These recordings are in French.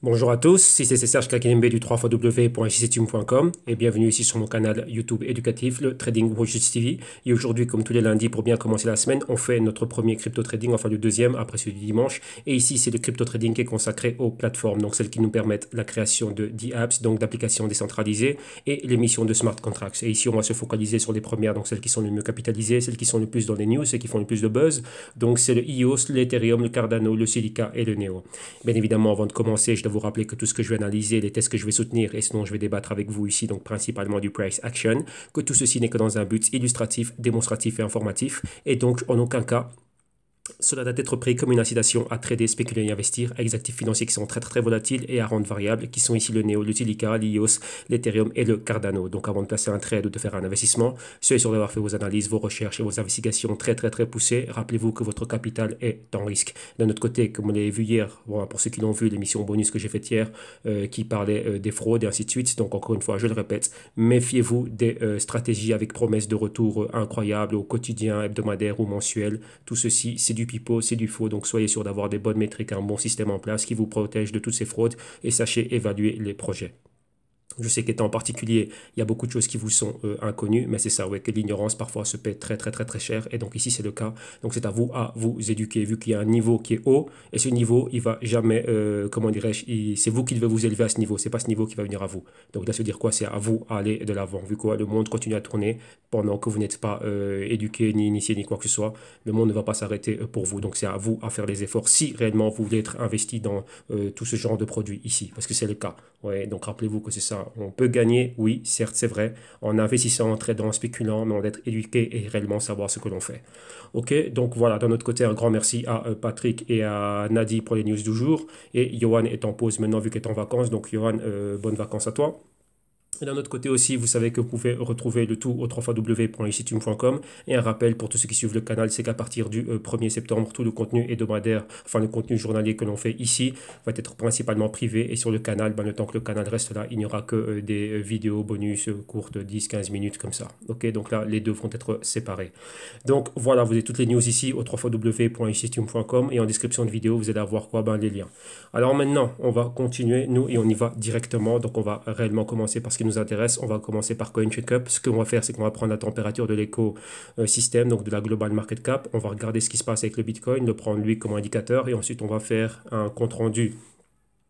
Bonjour à tous, ici c'est Serge Klakenmb du 3 et bienvenue ici sur mon canal YouTube éducatif, le Trading TV. Et aujourd'hui, comme tous les lundis, pour bien commencer la semaine, on fait notre premier crypto trading, enfin le deuxième après celui du dimanche. Et ici, c'est le crypto trading qui est consacré aux plateformes, donc celles qui nous permettent la création de dApps apps donc d'applications décentralisées et l'émission de smart contracts. Et ici, on va se focaliser sur les premières, donc celles qui sont les mieux capitalisées, celles qui sont le plus dans les news et qui font le plus de buzz. Donc c'est le IOS, e l'Ethereum, le Cardano, le Silica et le Neo. Bien évidemment, avant de commencer, je vous rappeler que tout ce que je vais analyser, les tests que je vais soutenir et sinon je vais débattre avec vous ici, donc principalement du price action, que tout ceci n'est que dans un but illustratif, démonstratif et informatif, et donc en aucun cas cela doit être pris comme une incitation à trader, spéculer et investir avec des actifs financiers qui sont très très, volatiles et à rendre variables, qui sont ici le Neo, l'Utilica, l'IOS, l'Ethereum et le Cardano. Donc avant de passer un trade ou de faire un investissement, soyez sûr d'avoir fait vos analyses, vos recherches et vos investigations très très très poussées. Rappelez-vous que votre capital est en risque. D'un autre côté, comme on l'a vu hier, bon, pour ceux qui l'ont vu, l'émission bonus que j'ai faite hier euh, qui parlait euh, des fraudes et ainsi de suite. Donc encore une fois, je le répète, méfiez-vous des euh, stratégies avec promesses de retour incroyables au quotidien, hebdomadaire ou mensuel. Tout ceci, c'est du pipeau, c'est du faux. Donc soyez sûr d'avoir des bonnes métriques, un bon système en place qui vous protège de toutes ces fraudes et sachez évaluer les projets. Je sais qu'étant en particulier, il y a beaucoup de choses qui vous sont euh, inconnues, mais c'est ça, ouais, que l'ignorance parfois se paie très très très très cher. Et donc ici, c'est le cas. Donc c'est à vous à vous éduquer, vu qu'il y a un niveau qui est haut, et ce niveau, il va jamais, euh, comment dirais-je, c'est vous qui devez vous élever à ce niveau, c'est pas ce niveau qui va venir à vous. Donc là, se dire quoi, c'est à vous à aller de l'avant, vu quoi, le monde continue à tourner pendant que vous n'êtes pas euh, éduqué, ni initié, ni quoi que ce soit. Le monde ne va pas s'arrêter pour vous. Donc c'est à vous à faire les efforts si réellement vous voulez être investi dans tout ce genre de produits ici, parce que c'est le cas. Ouais, donc rappelez-vous que c'est ça on peut gagner, oui, certes, c'est vrai, en investissant, en tradant, en spéculant, mais en être éduqué et réellement savoir ce que l'on fait. Ok, donc voilà, d'un autre côté, un grand merci à euh, Patrick et à Nadi pour les news du jour. Et Johan est en pause maintenant vu qu'il est en vacances. Donc, Johan, euh, bonnes vacances à toi d'un autre côté aussi, vous savez que vous pouvez retrouver le tout au 3 www.icitum.com. Et un rappel pour tous ceux qui suivent le canal, c'est qu'à partir du 1er euh, septembre, tout le contenu hebdomadaire, enfin le contenu journalier que l'on fait ici, va être principalement privé. Et sur le canal, ben, le temps que le canal reste là, il n'y aura que euh, des euh, vidéos bonus courtes, 10-15 minutes comme ça. Ok, donc là, les deux vont être séparés. Donc voilà, vous avez toutes les news ici au 3 www.icitum.com. Et en description de vidéo, vous allez avoir quoi ben, Les liens. Alors maintenant, on va continuer, nous, et on y va directement. Donc on va réellement commencer parce qu'il intéresse. On va commencer par coin up Ce qu'on va faire, c'est qu'on va prendre la température de l'écosystème, euh, donc de la global market cap. On va regarder ce qui se passe avec le Bitcoin, le prendre lui comme indicateur et ensuite on va faire un compte rendu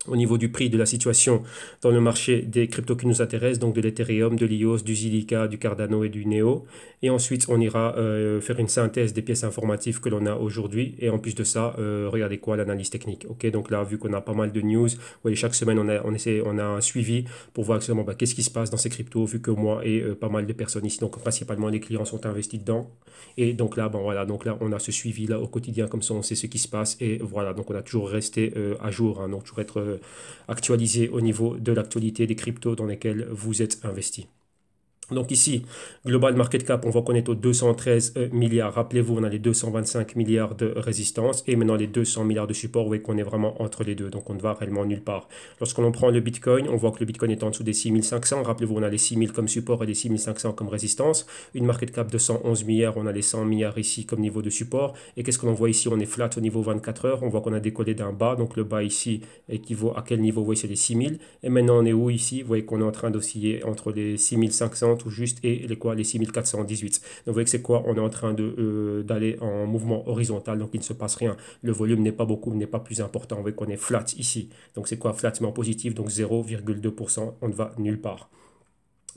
au niveau du prix de la situation dans le marché des cryptos qui nous intéressent, donc de l'Ethereum, de l'IOS, du Zilica, du Cardano et du Neo. Et ensuite, on ira euh, faire une synthèse des pièces informatives que l'on a aujourd'hui. Et en plus de ça, euh, regardez quoi l'analyse technique. Ok, donc là, vu qu'on a pas mal de news, voyez chaque semaine, on a, on, essaie, on a un suivi pour voir exactement bah, qu'est-ce qui se passe dans ces cryptos, vu que moi et euh, pas mal de personnes ici, donc principalement les clients sont investis dedans. Et donc là, bon, voilà, donc là, on a ce suivi-là au quotidien, comme ça, on sait ce qui se passe. Et voilà, donc on a toujours resté à jour, hein. donc toujours être euh, actualiser au niveau de l'actualité des cryptos dans lesquels vous êtes investi. Donc ici, global market cap, on voit qu'on est aux 213 euh, milliards. Rappelez-vous, on a les 225 milliards de résistance et maintenant les 200 milliards de support. Vous voyez qu'on est vraiment entre les deux, donc on ne va réellement nulle part. Lorsqu'on prend le Bitcoin, on voit que le Bitcoin est en dessous des 6500. Rappelez-vous, on a les 6000 comme support et les 6500 comme résistance. Une market cap de 111 milliards, on a les 100 milliards ici comme niveau de support. Et qu'est-ce que l'on voit ici On est flat au niveau 24 heures. On voit qu'on a décollé d'un bas, donc le bas ici équivaut à quel niveau Vous voyez, c'est les 6000. Et maintenant, on est où ici Vous voyez qu'on est en train d'osciller entre les 6500 tout juste et les, quoi, les 6418. Donc vous voyez que c'est quoi On est en train de euh, d'aller en mouvement horizontal, donc il ne se passe rien. Le volume n'est pas beaucoup, n'est pas plus important. Vous voyez qu'on est flat ici. Donc c'est quoi flat positif, donc 0,2%. On ne va nulle part.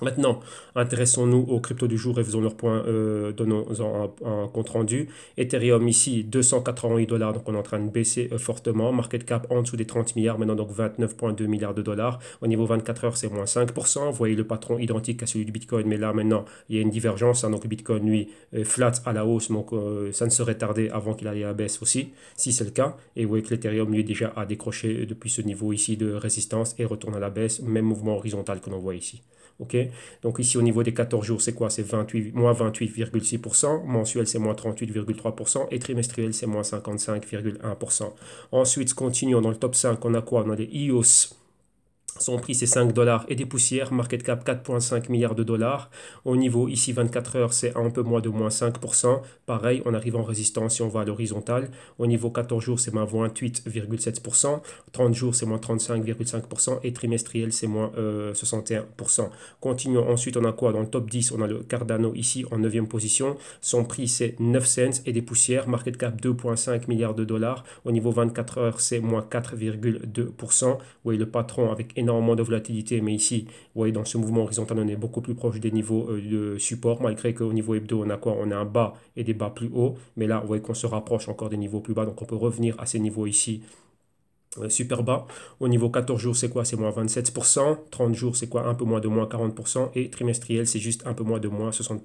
Maintenant, intéressons-nous aux cryptos du jour et faisons leur point, euh, donnons-en un, compte rendu. Ethereum ici, 288 dollars, donc on est en train de baisser euh, fortement. Market cap en dessous des 30 milliards, maintenant donc 29,2 milliards de dollars. Au niveau 24 heures, c'est moins 5%. Vous voyez le patron identique à celui du Bitcoin, mais là maintenant, il y a une divergence. Hein. donc le Bitcoin, lui, flat à la hausse, donc euh, ça ne serait tardé avant qu'il aille à la baisse aussi, si c'est le cas. Et vous voyez que l'Ethereum, lui, déjà a décroché depuis ce niveau ici de résistance et retourne à la baisse, même mouvement horizontal que l'on voit ici. ok donc ici au niveau des 14 jours, c'est quoi C'est 28, moins 28,6%, mensuel c'est moins 38,3% et trimestriel c'est moins 55,1%. Ensuite, continuons dans le top 5, on a quoi On a des IOS son prix c'est 5 dollars et des poussières, market cap 4,5 milliards de dollars. Au niveau ici 24 heures c'est un peu moins de moins 5%. Pareil, on arrive en résistance si on va à l'horizontale. Au niveau 14 jours c'est moins 28,7%. 30 jours c'est moins 35,5% et trimestriel c'est moins 61%. Euh, Continuons ensuite, on a quoi Dans le top 10, on a le Cardano ici en 9e position. Son prix c'est 9 cents et des poussières, market cap 2,5 milliards de dollars. Au niveau 24 heures c'est moins 4,2%. Oui, le patron avec énormément moins de volatilité, mais ici, vous voyez, dans ce mouvement horizontal, on est beaucoup plus proche des niveaux euh, de support, malgré qu'au niveau hebdo, on a quoi On a un bas et des bas plus haut mais là, vous voyez qu'on se rapproche encore des niveaux plus bas, donc on peut revenir à ces niveaux ici super bas. Au niveau 14 jours, c'est quoi C'est moins 27%. 30 jours, c'est quoi Un peu moins de moins 40%. Et trimestriel, c'est juste un peu moins de moins 60%.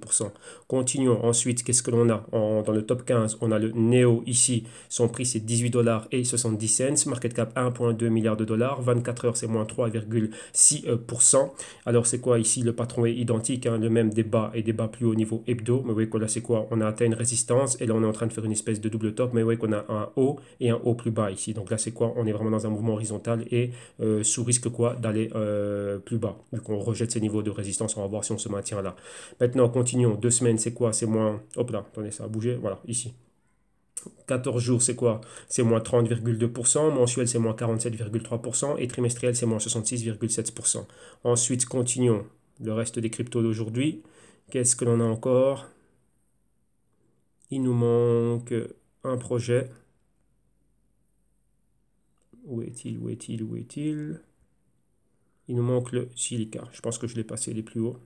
Continuons. Ensuite, qu'est-ce que l'on a Dans le top 15, on a le Neo ici. Son prix, c'est 18 dollars et 70 cents. Market cap, 1,2 milliard de dollars. 24 heures, c'est moins 3,6%. Alors, c'est quoi ici Le patron est identique. Hein, le même débat et débat plus haut niveau hebdo. Mais vous voyez que là, c'est quoi On a atteint une résistance. Et là, on est en train de faire une espèce de double top. Mais vous voyez qu'on a un haut et un haut plus bas ici. Donc là, c'est quoi On est dans un mouvement horizontal et euh, sous risque quoi d'aller euh, plus bas. Vu qu'on rejette ces niveaux de résistance, on va voir si on se maintient là. Maintenant, continuons. Deux semaines, c'est quoi C'est moins... Hop là, attendez, ça a bougé. Voilà, ici. 14 jours, c'est quoi C'est moins 30,2%, mensuel, c'est moins 47,3%, et trimestriel, c'est moins 66,7%. Ensuite, continuons. Le reste des cryptos d'aujourd'hui. Qu'est-ce que l'on a encore Il nous manque un projet. Où est-il Où est-il Où est-il Il nous manque le silica. Je pense que je l'ai passé les plus hauts.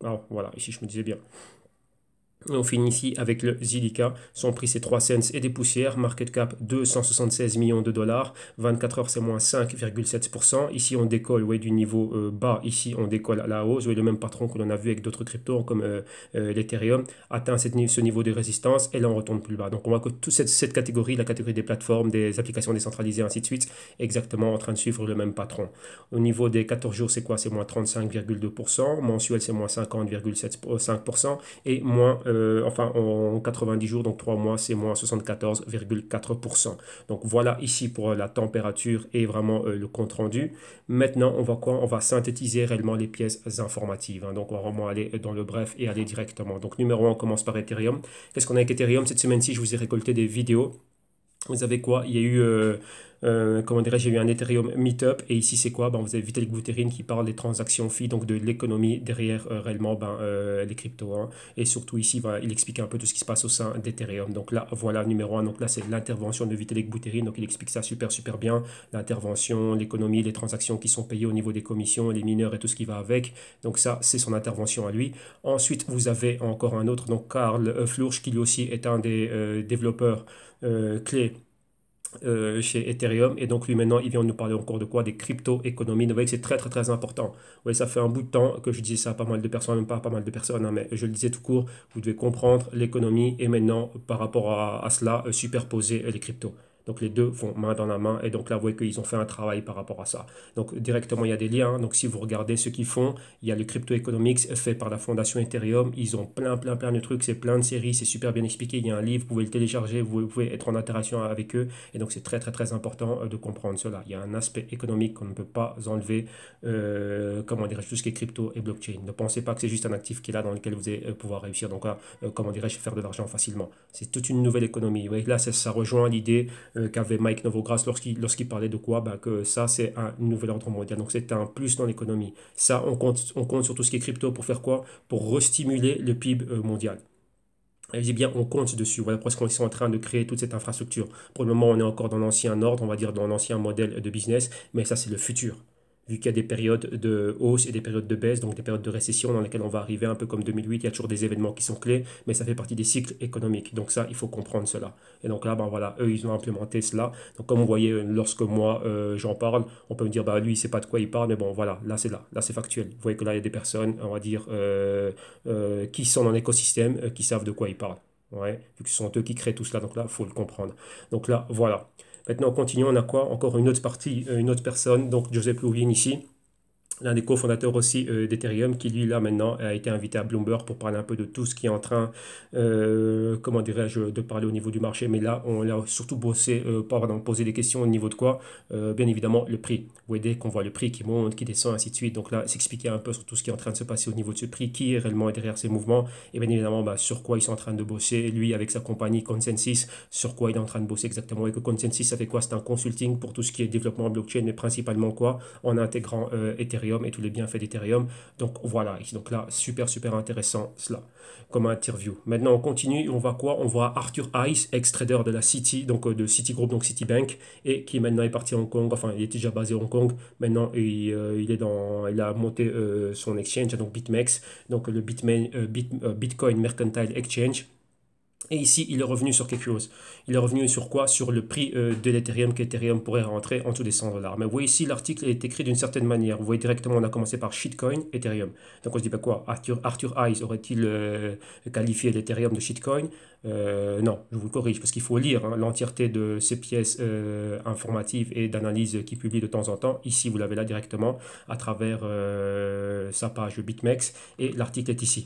Alors voilà, ici je me disais bien. On finit ici avec le Zilliqa. Son prix c'est 3 cents et des poussières. Market cap 276 millions de dollars. 24 heures c'est moins 5,7%. Ici on décolle ouais, du niveau euh, bas. Ici on décolle à la hausse. le même patron que l'on a vu avec d'autres cryptos comme euh, euh, l'Ethereum atteint cette, ce niveau de résistance et là on retourne plus bas. Donc on voit que toute cette, catégorie, la catégorie des plateformes, des applications décentralisées, ainsi de suite, exactement en train de suivre le même patron. Au niveau des 14 jours c'est quoi C'est moins 35,2%. Mensuel c'est moins 50,5% et moins euh, enfin en 90 jours, donc 3 mois, c'est moins 74,4%. Donc voilà ici pour euh, la température et vraiment euh, le compte rendu. Maintenant, on va quoi On va synthétiser réellement les pièces informatives. Hein. Donc on va vraiment aller dans le bref et aller directement. Donc numéro 1, on commence par Ethereum. Qu'est-ce qu'on a avec Ethereum Cette semaine-ci, je vous ai récolté des vidéos. Vous avez quoi Il y a eu... Euh, comment dirais j'ai eu un Ethereum Meetup. Et ici, c'est quoi ben, Vous avez Vitalik Buterin qui parle des transactions FI, donc de l'économie derrière euh, réellement ben, euh, les cryptos. Hein. Et surtout ici, ben, il explique un peu tout ce qui se passe au sein d'Ethereum. Donc là, voilà numéro un Donc là, c'est l'intervention de Vitalik Buterin. Donc il explique ça super, super bien. L'intervention, l'économie, les transactions qui sont payées au niveau des commissions, les mineurs et tout ce qui va avec. Donc ça, c'est son intervention à lui. Ensuite, vous avez encore un autre, donc Karl Flourch, qui lui aussi est un des développeurs clés euh, chez Ethereum. Et donc lui maintenant, il vient nous parler encore de quoi Des crypto-économies. Vous voyez c'est très très très important. Oui, ça fait un bout de temps que je disais ça à pas mal de personnes, même pas pas mal de personnes, hein, mais je le disais tout court, vous devez comprendre l'économie et maintenant par rapport à, cela, euh, superposer euh, les crypto donc les deux font main dans la main et donc là vous voyez qu'ils ont fait un travail par rapport à ça. Donc directement il y a des liens. Hein. Donc si vous regardez ce qu'ils font, il y a le crypto economics fait par la fondation Ethereum. Ils ont plein plein plein de trucs, c'est plein de séries, c'est super bien expliqué. Il y a un livre, vous pouvez le télécharger, vous pouvez être en interaction avec eux et donc c'est très très très important euh, de comprendre cela. Il y a un aspect économique qu'on ne peut pas enlever. Euh, comment dirais-je tout ce qui est crypto et blockchain. Ne pensez pas que c'est juste un actif qui est là dans lequel vous allez euh, pouvoir réussir. Donc là, comment dirais-je faire de l'argent facilement. C'est toute une nouvelle économie. voyez, là ça rejoint l'idée euh, qu'avait Mike Novogratz lorsqu'il parlait de quoi ben, Que ça, c'est un, nouvel ordre mondial. Donc, c'est un plus dans l'économie. Ça, on compte, on compte sur tout ce qui est crypto pour faire quoi Pour restimuler le PIB euh, mondial. Et dis bien, on compte dessus. Voilà pourquoi ils sont en train de créer toute cette infrastructure. Pour le moment, on est encore dans l'ancien ordre, on va dire dans l'ancien modèle de business, mais ça, c'est le futur vu qu'il y a des périodes de hausse et des périodes de baisse, donc des périodes de récession dans lesquelles on va arriver un peu comme 2008, il y a toujours des événements qui sont clés, mais ça fait partie des cycles économiques. Donc ça, il faut comprendre cela. Et donc là, ben voilà, eux, ils ont implémenté cela. Donc comme vous voyez, lorsque moi, euh, j'en parle, on peut me dire, bah lui, il sait pas de quoi il parle, mais bon, voilà, là, c'est là, là, c'est factuel. Vous voyez que là, il y a des personnes, on va dire, euh, euh, qui sont dans l'écosystème, qui savent de quoi ils parlent. Ouais, vu que ce sont eux qui créent tout cela, donc là, il faut le comprendre. Donc là, voilà. Maintenant, continuons, on a quoi Encore une autre partie, euh, une autre personne, donc Joseph Louvien ici, l'un des cofondateurs aussi euh, d'Ethereum, qui lui, là, maintenant, a été invité à Bloomberg pour parler un peu de tout ce qui est en train, euh, comment dirais-je, de parler au niveau du marché. Mais là, on l'a surtout bossé, euh, pardon, posé des questions au niveau de quoi Bien évidemment, le prix. Vous voyez qu'on voit le prix qui monte, qui descend, ainsi de suite. Donc là, s'expliquer un peu sur tout ce qui est en train de se passer au niveau de ce prix, qui est réellement derrière ces mouvements, et bien évidemment, bah, sur quoi ils sont en train de bosser, lui, avec sa compagnie Consensus, sur quoi il est en train de bosser exactement. Et que Consensus, ça fait quoi C'est un consulting pour tout ce qui est développement en blockchain, mais principalement quoi En intégrant Ethereum et tous les bienfaits d'Ethereum. Donc voilà, donc là, super, super intéressant cela comme interview. Maintenant, on continue, on voit quoi On voit Arthur Ice, ex-trader de la City, donc euh, de Citigroup, donc Citibank, et qui maintenant est parti à Hong Kong, enfin il était déjà basé à Hong Kong, maintenant il, euh, il est dans, il a monté euh, son exchange, donc BitMEX, donc le Bit, Bitcoin Mercantile Exchange. Et ici, il est revenu sur quelque chose. Il est revenu sur quoi Sur le prix euh, de l'Ethereum qu'Ethereum pourrait rentrer en dessous des 100 dollars. Mais vous voyez ici, l'article est écrit d'une certaine manière. Vous voyez directement, on a commencé par shitcoin, Ethereum. Donc on se dit, pas bah, quoi Arthur, Arthur aurait-il euh, qualifié l'Ethereum de shitcoin euh, Non, je vous corrige, parce qu'il faut lire hein, l'entièreté de ces pièces informatives et d'analyse qu'il publie de temps en temps. Ici, vous l'avez là directement à travers sa page BitMEX et l'article est ici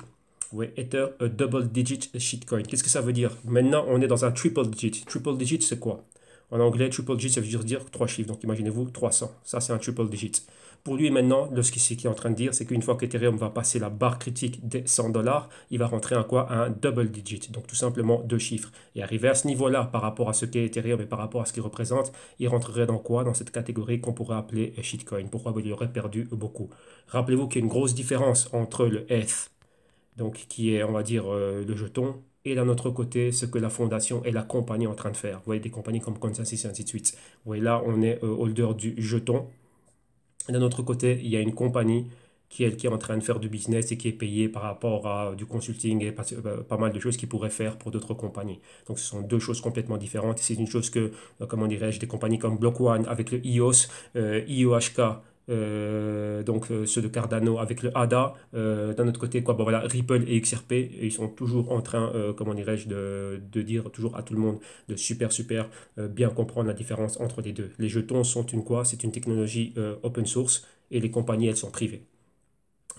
pouvez Ether a double digit shitcoin. Qu'est-ce que ça veut dire Maintenant, on est dans un triple digit. Triple digit, c'est quoi En anglais, triple digit, ça veut dire, trois chiffres. Donc imaginez-vous 300. Ça, c'est un triple digit. Pour lui, maintenant, ce qu'il est en train de dire, c'est qu'une fois qu'Ethereum va passer la barre critique des 100 dollars, il va rentrer à quoi Un double digit, donc tout simplement deux chiffres. Et arrivé à ce niveau-là, par rapport à ce qu'est Ethereum et par rapport à ce qu'il représente, il rentrerait dans quoi Dans cette catégorie qu'on pourrait appeler shitcoin. Pourquoi bah, il aurait perdu beaucoup Rappelez-vous qu'il y a une grosse différence entre le F e donc qui est, on va dire, euh, le jeton, et d'un autre côté, ce que la fondation et la compagnie en train de faire. Vous voyez des compagnies comme Consensus et ainsi de suite. Vous voyez là, on est euh, holder du jeton. D'un autre côté, il y a une compagnie qui, elle, qui est en train de faire du business et qui est payée par rapport à du consulting et pas, euh, pas mal de choses qu'ils pourraient faire pour d'autres compagnies. Donc ce sont deux choses complètement différentes. C'est une chose que, comment dirais-je, des compagnies comme Block One avec le IOS, e euh, IOHK, e euh, donc euh, ceux de Cardano avec le ADA. Euh, d'un autre côté, quoi, bon, voilà, Ripple et XRP, ils sont toujours en train, comment dirais-je, de, de, dire toujours à tout le monde de super, super bien comprendre la différence entre les deux. Les jetons sont une quoi C'est une technologie open source et les compagnies, elles sont privées.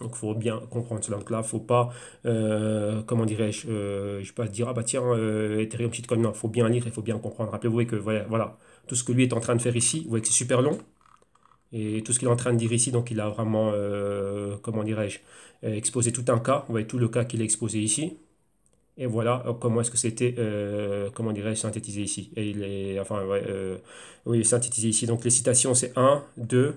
Donc faut bien comprendre cela. Donc là, faut pas, comment dirais-je, je ne pas dire, ah bah tiens, euh, Ethereum Bitcoin, non, il faut bien lire, il faut bien comprendre. Rappelez-vous que voilà, voilà, tout ce que lui est en train de faire ici, vous voyez que c'est super long, et tout ce qu'il est en train de dire ici, donc il a vraiment, euh, comment dirais-je, euh, exposé tout un cas. Vous voyez tout le cas qu'il a exposé ici. Et voilà euh, comment est-ce que c'était, comment dirais-je, synthétisé ici. Et il est, enfin, oui, synthétisé ici. Donc les citations, c'est 1, 2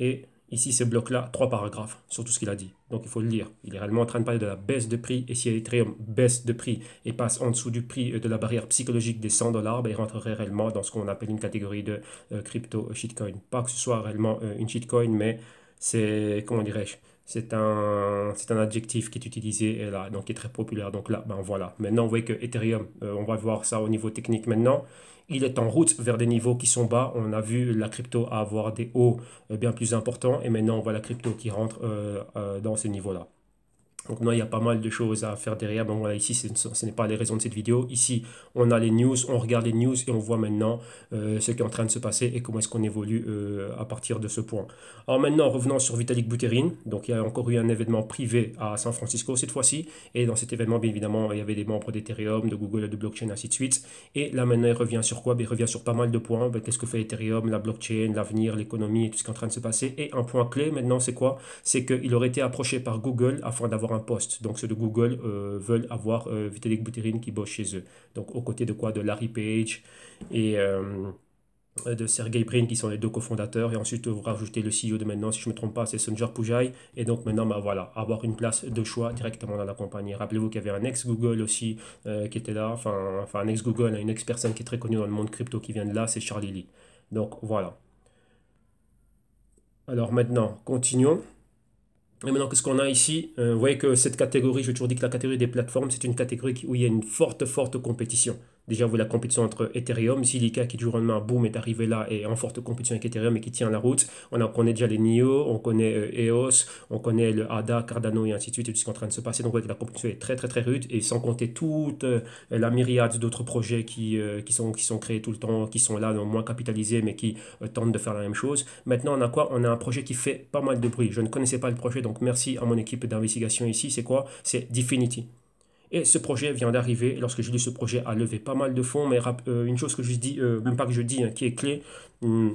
et Ici, ce bloc-là, trois paragraphes sur tout ce qu'il a dit. Donc, il faut le lire. Il est réellement en train de parler de la baisse de prix. Et si Ethereum baisse de prix et passe en dessous du prix de la barrière psychologique des 100 dollars, ben, il rentrerait réellement dans ce qu'on appelle une catégorie de euh, crypto shitcoin. Pas que ce soit réellement euh, une shitcoin, mais c'est, comment dirais-je, c'est un, adjectif qui est utilisé là, donc qui est très populaire. Donc là, ben voilà. Maintenant, vous voyez que Ethereum, euh, on va voir ça au niveau technique maintenant. Il est en route vers des niveaux qui sont bas. On a vu la crypto avoir des hauts euh, bien plus importants. Et maintenant, on voit la crypto qui rentre euh, dans ces niveaux-là. Donc non, il y a pas mal de choses à faire derrière. Bon voilà, ici ce n'est pas les raisons de cette vidéo. Ici, on a les news, on regarde les news et on voit maintenant euh, ce qui est en train de se passer et comment est-ce qu'on évolue euh, à partir de ce point. Alors maintenant, revenons sur Vitalik Buterin. Donc il y a encore eu un événement privé à San Francisco cette fois-ci. Et dans cet événement, bien évidemment, il y avait des membres d'Ethereum, de Google, de blockchain, ainsi de suite. Et là maintenant, il revient sur quoi ben, Il revient sur pas mal de points. Ben, qu'est-ce que fait Ethereum, la blockchain, l'avenir, l'économie tout ce qui est en train de se passer. Et un point clé maintenant, c'est quoi C'est qu'il aurait été approché par Google afin d'avoir un poste. Donc ceux de Google euh, veulent avoir euh, Vitalik Buterin qui bosse chez eux. Donc aux côtés de quoi De Larry Page et euh, de Sergey Brin qui sont les deux cofondateurs et ensuite vous rajoutez le CEO de maintenant si je me trompe pas c'est Sonja Pujai et donc maintenant bah, voilà avoir une place de choix directement dans la compagnie rappelez-vous qu'il y avait un ex Google aussi qui était là enfin, enfin un ex Google une ex personne qui est très connue dans le monde crypto qui vient de là c'est Charlie Lee donc voilà alors maintenant continuons et maintenant, qu'est-ce qu'on a ici euh, Vous voyez que cette catégorie, je toujours dit que la catégorie des plateformes, c'est une catégorie où il y a une forte, forte compétition. Déjà, vous la compétition entre Ethereum, Silica qui du jour au lendemain, boum, est arrivé là et en forte compétition avec Ethereum et qui tient la route. On connaît déjà les NIO, on connaît euh, EOS, on connaît le ADA, Cardano et ainsi de suite, et tout ce qui est en train de se passer. Donc, que la compétition est très, très, très rude et sans compter toute euh, la myriade d'autres projets euh, qui, sont, qui sont créés tout le temps, qui sont là, non moins capitalisés, mais qui tentent de faire la même chose. Maintenant, on a quoi On a un projet qui fait pas mal de bruit. Je ne connaissais pas le projet, donc merci à mon équipe d'investigation ici. C'est quoi C'est Definity. Et ce projet vient d'arriver. Lorsque je dis ce projet a levé pas mal de fonds, mais euh, une chose que je dis, euh, même pas que je dis, hein, qui est clé, hmm,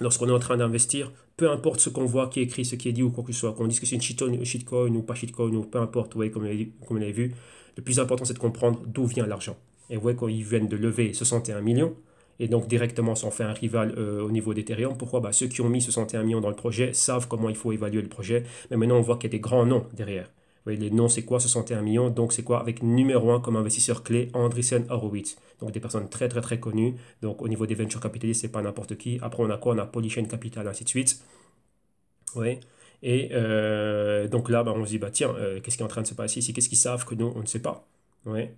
lorsqu'on est en train d'investir, peu importe ce qu'on voit, qui est écrit, ce qui est dit ou quoi que ce soit, qu'on dise que c'est une shitcoin ou pas shitcoin ou peu importe, vous comme, comme on l'a vu, le plus important c'est de comprendre d'où vient l'argent. Et vous voyez, quand ils viennent de lever 61 millions, et donc directement s'en fait un rival euh, au niveau d'Ethereum, pourquoi bah, Ceux qui ont mis 61 millions dans le projet savent comment il faut évaluer le projet, mais maintenant on voit qu'il y a des grands noms derrière les noms, c'est quoi 61 millions. Donc, c'est quoi avec numéro 1 comme investisseur clé Andreessen Horowitz. Donc, des personnes très, très, très connues. Donc, au niveau des ventures capitalistes, c'est pas n'importe qui. Après, on a quoi On a Polychain Capital, ainsi de suite. Oui. Et euh, donc là, bah, on se dit, bah, tiens, euh, qu'est-ce qui est en train de se passer ici Qu'est-ce qu'ils savent que nous, on ne sait pas ouais.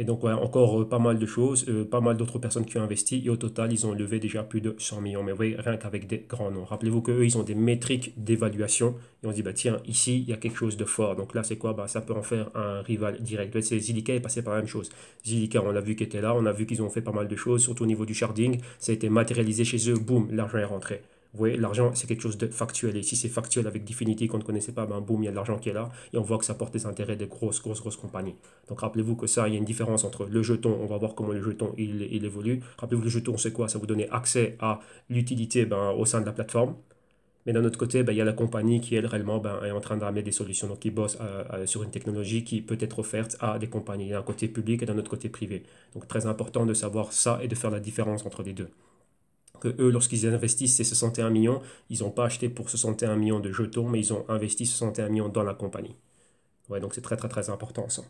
Et donc, encore euh, pas mal de choses, euh, pas mal d'autres personnes qui ont investi. Et au total, ils ont levé déjà plus de 100 millions. Mais vous voyez, rien qu'avec des grands noms. Rappelez-vous qu'eux, ils ont des métriques d'évaluation. Et on se dit, bah, tiens, ici, il y a quelque chose de fort. Donc là, c'est quoi bah, Ça peut en faire un rival direct. C'est Zilliqa est passé par la même chose. Zilliqa, on l'a vu qui était là. On a vu qu'ils ont fait pas mal de choses, surtout au niveau du sharding. Ça a été matérialisé chez eux. Boum, l'argent est rentré. Vous voyez, l'argent, c'est quelque chose de factuel. Et si c'est factuel avec Definity qu'on ne connaissait pas, ben boum, il y a de l'argent qui est là. Et on voit que ça porte des intérêts des grosses, grosses, grosses compagnies. Donc rappelez-vous que ça, il y a une différence entre le jeton, on va voir comment le jeton il, évolue. Rappelez-vous, le jeton, c'est quoi Ça vous donne accès à l'utilité ben, au sein de la plateforme. Mais d'un autre côté, ben, il y a la compagnie qui, elle, réellement, ben, est en train d'amener des solutions. Donc, qui bosse euh, euh, sur une technologie qui peut être offerte à des compagnies, d'un côté public et d'un autre côté privé. Donc, très important de savoir ça et de faire la différence entre les deux que eux, lorsqu'ils investissent ces 61 millions, ils n'ont pas acheté pour 61 millions de jetons, mais ils ont investi 61 millions dans la compagnie. Ouais, donc c'est très très très important ça.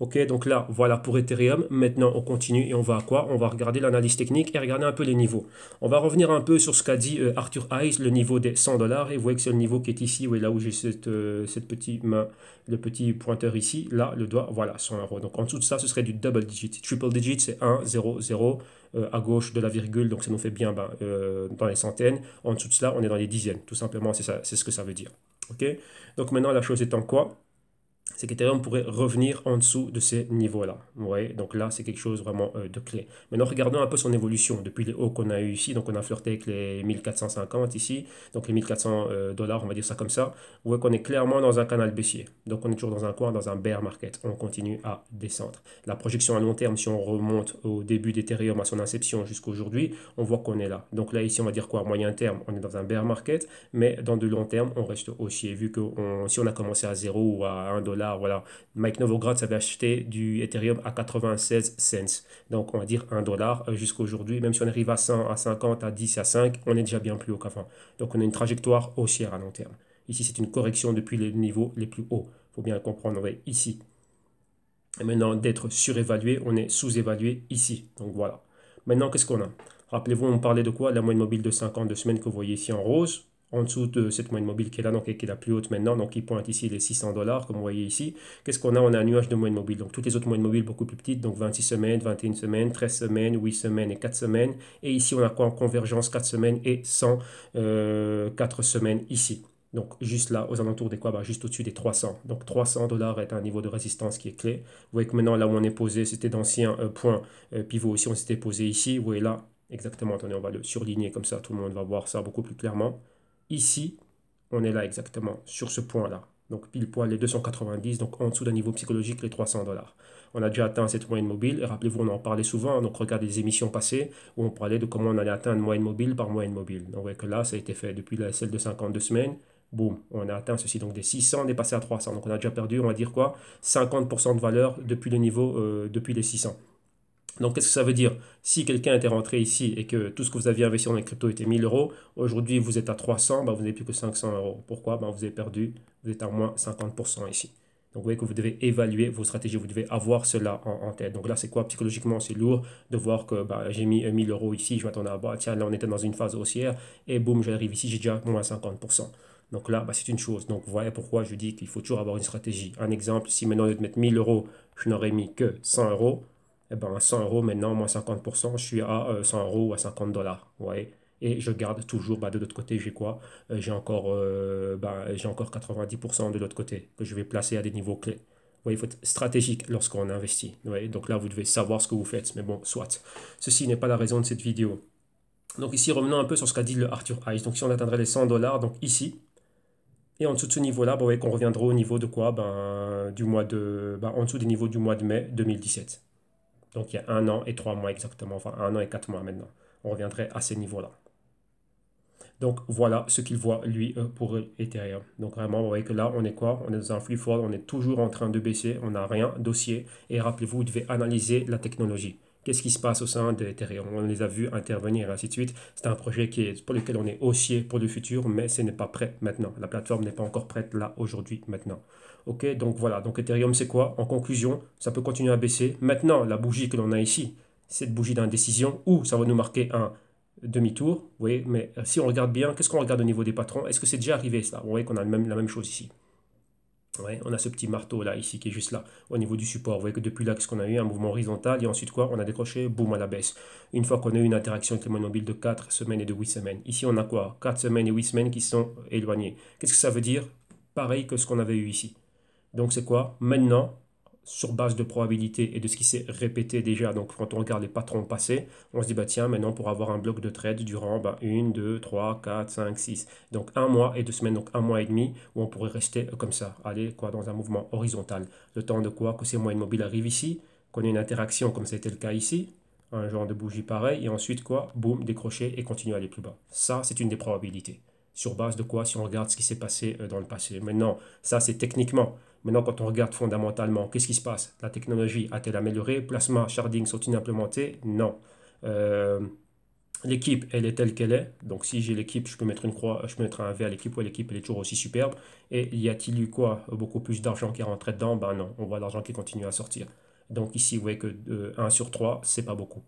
Ok, donc là, voilà pour Ethereum. Maintenant, on continue et on va à quoi On va regarder l'analyse technique et regarder un peu les niveaux. On va revenir un peu sur ce qu'a dit euh, Arthur Hayes, le niveau des 100 dollars. Et vous voyez que c'est le niveau qui est ici, est là où j'ai cette, euh, cette petite main, le petit pointeur ici. Là, le doigt, voilà, 100 euros. Donc en dessous de ça, ce serait du double digit. Triple digit, c'est 1, 0, 0. à gauche de la virgule, donc ça nous fait bien ben, euh, dans les centaines. En dessous de cela, on est dans les dizaines. Tout simplement, c'est ce que ça veut dire. Ok Donc maintenant, la chose est en quoi c'est qu'Ethereum pourrait revenir en dessous de ces niveaux-là. Ouais, donc là, c'est quelque chose vraiment euh, de clé. Maintenant, regardons un peu son évolution depuis les hauts qu'on a eu ici. Donc, on a flirté avec les 1450 ici, donc les 1400 euh, dollars, on va dire ça comme ça. Vous voyez qu'on est clairement dans un canal baissier. Donc, on est toujours dans un coin, dans un bear market. On continue à descendre. La projection à long terme, si on remonte au début d'Ethereum, à son inception jusqu'à aujourd'hui, on voit qu'on est là. Donc là, ici, on va dire quoi À Moyen terme, on est dans un bear market, mais dans de long terme, on reste haussier, vu que si on a commencé à 0 ou à 1 dollar, voilà. Mike Novograd avait acheté du Ethereum à 96 cents. Donc, on va dire 1 dollar euh, jusqu'à aujourd'hui. Même si on arrive à 100, à 50, à 10, à 5, on est déjà bien plus haut qu'avant. Donc, on a une trajectoire haussière à long terme. Ici, c'est une correction depuis les niveaux les plus hauts. Il faut bien comprendre, comprendre est ici. maintenant, d'être surévalué, on est sous-évalué ici. Donc, voilà. Maintenant, qu'est-ce qu'on a Rappelez-vous, on parlait de quoi La moyenne mobile de 50 de semaine que vous voyez ici en rose en dessous de cette moyenne mobile qui est là, donc, qui est la plus haute maintenant, donc qui pointe ici les 600 dollars, comme vous voyez ici. Qu'est-ce qu'on a On a un nuage de moyenne mobile, donc toutes les autres moyennes mobiles beaucoup plus petites, donc 26 semaines, 21 semaines, 13 semaines, 8 semaines et 4 semaines. Et ici, on a quoi en convergence 4 semaines et 100, 4 euh, semaines ici. Donc juste là, aux alentours des quoi bah, Juste au-dessus des 300. Donc 300 dollars est un niveau de résistance qui est clé. Vous voyez que maintenant, là où on est posé, c'était d'anciens euh, points euh, pivots aussi, on s'était posé ici. Vous voyez là, exactement, attendez, on va le surligner comme ça, tout le monde va voir ça beaucoup plus clairement. Ici, on est là exactement, sur ce point-là. Donc pile poil les 290, donc en dessous d'un niveau psychologique les 300 dollars. On a déjà atteint cette moyenne mobile, et rappelez-vous, on en parlait souvent, donc regardez les émissions passées où on parlait de comment on allait atteindre moyenne mobile par moyenne mobile. Donc que là, ça a été fait depuis la, celle de 52 semaines, boum, on a atteint ceci, donc des 600, on est passé à 300, donc on a déjà perdu, on va dire quoi, 50% de valeur depuis le niveau, euh, depuis les 600. Donc, qu'est-ce que ça veut dire Si quelqu'un était rentré ici et que tout ce que vous aviez investi dans les cryptos était 1000 euros, aujourd'hui vous êtes à 300, ben, vous n'avez plus que 500 euros. Pourquoi ben, Vous avez perdu, vous êtes à moins 50% ici. Donc, vous voyez que vous devez évaluer vos stratégies, vous devez avoir cela en, tête. Donc là, c'est quoi Psychologiquement, c'est lourd de voir que ben, j'ai mis 1000 euh, euros ici, je m'attendais à bah, tiens, là, on était dans une phase haussière, et boum, j'arrive ici, j'ai déjà moins 50%. Donc là, ben, c'est une chose. Donc, vous voyez pourquoi je dis qu'il faut toujours avoir une stratégie. Un exemple, si maintenant, au lieu de mettre 1000 euros, je n'aurais mis que 100 euros, eh ben, 100 euros maintenant, moins 50%, je suis à 100 euh, euros ou à 50 dollars. Ouais. Et je garde toujours, bah, de l'autre côté, j'ai quoi euh, J'ai encore, euh, bah, encore 90% de l'autre côté que je vais placer à des niveaux clés. Ouais, il faut être stratégique lorsqu'on investit. Ouais. Donc là, vous devez savoir ce que vous faites. Mais bon, soit. Ceci n'est pas la raison de cette vidéo. Donc ici, revenons un peu sur ce qu'a dit le Arthur Hayes. Donc si on atteindrait les 100 dollars, donc ici, et en dessous de ce niveau-là, bah, voyez qu'on reviendra au niveau de quoi ben, du mois de, bah, En dessous des niveaux du mois de mai 2017. Donc il y a un an et trois mois exactement, enfin un an et quatre mois maintenant. On reviendrait à ces niveaux-là. Donc voilà ce qu'il voit lui euh, pour Ethereum. Donc vraiment, vous voyez que là, on est quoi On est dans un flux fort, on est toujours en train de baisser, on n'a rien d'ossier. Et rappelez-vous, vous devez analyser la technologie. Qu'est-ce qui se passe au sein d'Ethereum On les a vus intervenir, ainsi de suite. C'est un projet qui est, pour lequel on est haussier pour le futur, mais ce n'est pas prêt maintenant. La plateforme n'est pas encore prête là, aujourd'hui, maintenant. Ok, donc voilà. Donc Ethereum, c'est quoi En conclusion, ça peut continuer à baisser. Maintenant, la bougie que l'on a ici, cette bougie d'indécision, où ça va nous marquer un demi-tour, vous voyez, mais euh, si on regarde bien, qu'est-ce qu'on regarde au niveau des patrons Est-ce que c'est déjà arrivé ça On voyez qu'on a même, la même chose ici on a ce petit marteau là, ici, qui est juste là, au niveau du support. Vous voyez que depuis là, qu'est-ce qu'on a eu, un mouvement horizontal, et ensuite quoi On a décroché, boum, à la baisse. Une fois qu'on a eu une interaction avec les de 4 semaines et de 8 semaines. Ici, on a quoi 4 semaines et 8 semaines qui sont éloignées. Qu'est-ce que ça veut dire Pareil que ce qu'on avait eu ici. Donc c'est quoi Maintenant, sur base de probabilité et de ce qui s'est répété déjà. Donc quand on regarde les patrons passés, on se dit bah tiens maintenant pour avoir un bloc de trade durant 1, 2, 3, 4, 5, 6. Donc un mois et deux semaines, donc un mois et demi où on pourrait rester comme ça, aller quoi dans un mouvement horizontal. Le temps de quoi que ces moyennes mobiles arrivent ici, qu'on ait une interaction comme c'était le cas ici, un genre de bougie pareil, et ensuite quoi, boum, décrocher et continuer à aller plus bas. Ça, c'est une des probabilités. Sur base de quoi Si on regarde ce qui s'est passé euh, dans le passé. Maintenant, ça c'est techniquement. Maintenant, quand on regarde fondamentalement, qu'est-ce qui se passe La technologie a-t-elle amélioré Plasma, sharding sont-ils implémentés Non. Euh, l'équipe, elle est telle qu'elle est. Donc, si j'ai l'équipe, je peux mettre une croix, je peux mettre un V à l'équipe. l'équipe, elle est toujours aussi superbe. Et y a-t-il eu quoi Beaucoup plus d'argent qui est rentré dedans Ben non, on voit l'argent qui continue à sortir. Donc, ici, vous voyez que 1 euh, sur 3, c'est pas beaucoup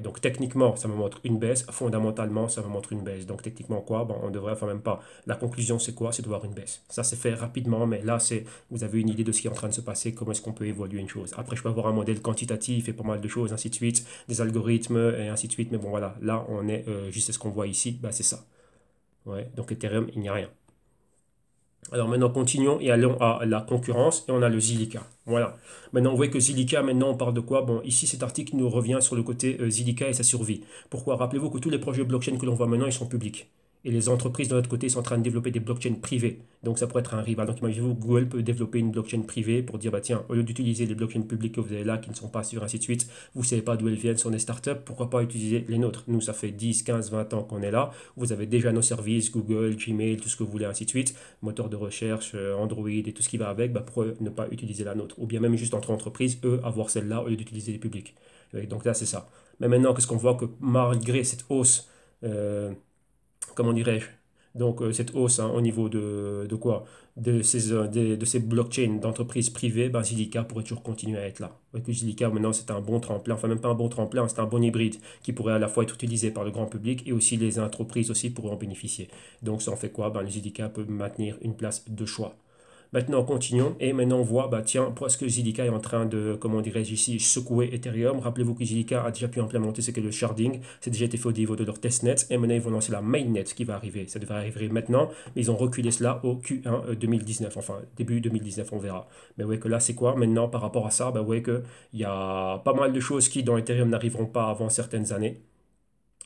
donc techniquement, ça me montre une baisse. Fondamentalement, ça me montre une baisse. Donc techniquement, quoi bon, On devrait, enfin même pas. La conclusion, c'est quoi C'est de voir une baisse. Ça, c'est fait rapidement, mais là, c'est vous avez une idée de ce qui est en train de se passer, comment est-ce qu'on peut évoluer une chose. Après, je peux avoir un modèle quantitatif et pas mal de choses, ainsi de suite, des algorithmes et ainsi de suite. Mais bon, voilà, là, on est euh, juste à ce qu'on voit ici, bah, c'est ça. donc Ethereum, il n'y a rien. Alors maintenant, continuons et allons à la concurrence et on a le Zilliqa. Voilà. Maintenant, vous voyez que Zilika maintenant, on parle de quoi Bon, ici, cet article nous revient sur le côté euh, Zilika et sa survie. Pourquoi Rappelez-vous que tous les projets blockchain que l'on voit maintenant, ils sont publics. Et les entreprises, de notre côté, sont en train de développer des blockchains privées. Donc, ça pourrait être un rival. Donc, imaginez-vous, Google peut développer une blockchain privée pour dire, bah tiens, au lieu d'utiliser les blockchains publiques que vous avez là, qui ne sont pas sûrs ainsi de suite, vous ne savez pas d'où elles viennent, sont des startups, pourquoi pas utiliser les nôtres Nous, ça fait 10, 15, 20 ans qu'on est là. Vous avez déjà nos services, Google, Gmail, tout ce que vous voulez, ainsi de suite, moteur de recherche, euh, Android et tout ce qui va avec, bah, pourquoi ne pas utiliser la nôtre Ou bien même juste entre entreprises, eux, avoir celle-là au lieu d'utiliser les publics. Donc là, c'est ça. Mais maintenant, qu'est-ce qu'on voit que malgré cette hausse euh, comment dirais-je, donc euh, cette hausse hein, au niveau de, de quoi de ces, euh, de, blockchains d'entreprises privées, ben, pourrait toujours continuer à être là. Avec maintenant c'est un bon tremplin, enfin même pas un bon tremplin, c'est un bon hybride qui pourrait à la fois être utilisé par le grand public et aussi les entreprises aussi pourraient en bénéficier. Donc ça en fait quoi ben, Les Zilliqa maintenir une place de choix. Maintenant, continuons. Et maintenant, on voit, bah, tiens, est-ce que Zilliqa est en train de, comment dirais-je ici, secouer Ethereum. Rappelez-vous que Zilliqa a déjà pu implémenter ce qu'est le sharding. C'est déjà été fait au niveau de leur testnet. Et maintenant, ils vont lancer la mainnet qui va arriver. Ça devrait arriver maintenant. Mais ils ont reculé cela au Q1 2019. Euh, enfin, début 2019, on verra. Mais vous voyez que là, c'est quoi Maintenant, par rapport à ça, bah, vous voyez qu'il y a pas mal de choses qui, dans Ethereum, n'arriveront pas avant certaines années.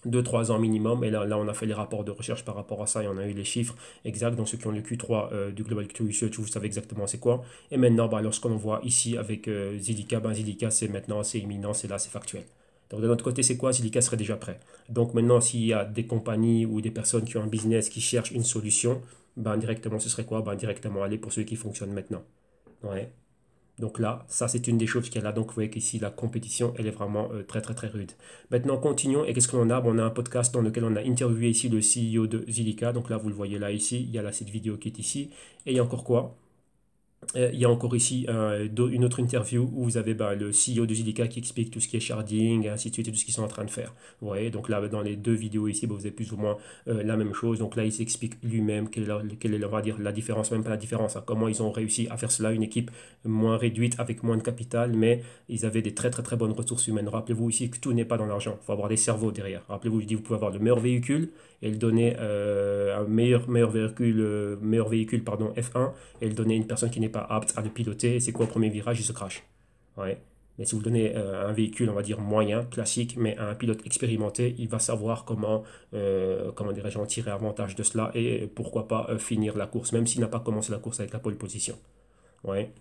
2-3 ans minimum. Et là, on a fait les rapports de recherche par rapport à ça et on a eu les chiffres exacts. Donc, ceux qui ont le Q3 euh, du Global Q Research, vous savez exactement c'est quoi. Et maintenant, bah, lorsqu'on voit ici avec euh, zilika. Zilliqa, ben, c'est maintenant, c'est imminent, c'est là, c'est factuel. Donc, de notre côté, c'est quoi zilika serait déjà prêt. Donc, maintenant, s'il y a des compagnies ou des personnes qui ont un business qui cherchent une solution, ben, directement, ce serait quoi ben, Directement aller pour ceux qui fonctionnent maintenant. Ouais. Donc là, ça c'est une des choses qu'elle a. Donc vous voyez qu'ici, la compétition, elle est vraiment euh, très très très rude. Maintenant, continuons. Et qu'est-ce qu'on a On a un podcast dans lequel on a interviewé ici le CEO de Zilika Donc là, vous le voyez là ici. Il y a là cette vidéo qui est ici. Et il y a encore quoi euh, il y a encore ici euh, une autre interview où vous avez bah, le CEO de JDK qui explique tout ce qui est sharding, ainsi de suite, et tout ce qu'ils sont en train de faire. Vous voyez, donc là, dans les deux vidéos ici, bah, vous avez plus ou moins euh, la même chose. Donc là, il s'explique lui-même quelle, est, on dire, la différence, même pas la différence, hein, comment ils ont réussi à faire cela, une équipe moins réduite, avec moins de capital, mais ils avaient des très très très bonnes ressources humaines. Rappelez-vous ici que tout n'est pas dans l'argent, il faut avoir des cerveaux derrière. Rappelez-vous, je dis, vous pouvez avoir le meilleur véhicule et le donner un meilleur, meilleur véhicule, meilleur véhicule pardon, F1 et le donner à une personne qui n'est pas apte à le piloter, c'est quoi premier virage, il se crache. Ouais. Mais si vous donnez euh, un véhicule, on va dire moyen, classique, mais à un pilote expérimenté, il va savoir comment, euh, comment dirais-je, en tirer avantage de cela et pourquoi pas euh, finir la course, même s'il n'a pas commencé la course avec la pole position. Ouais.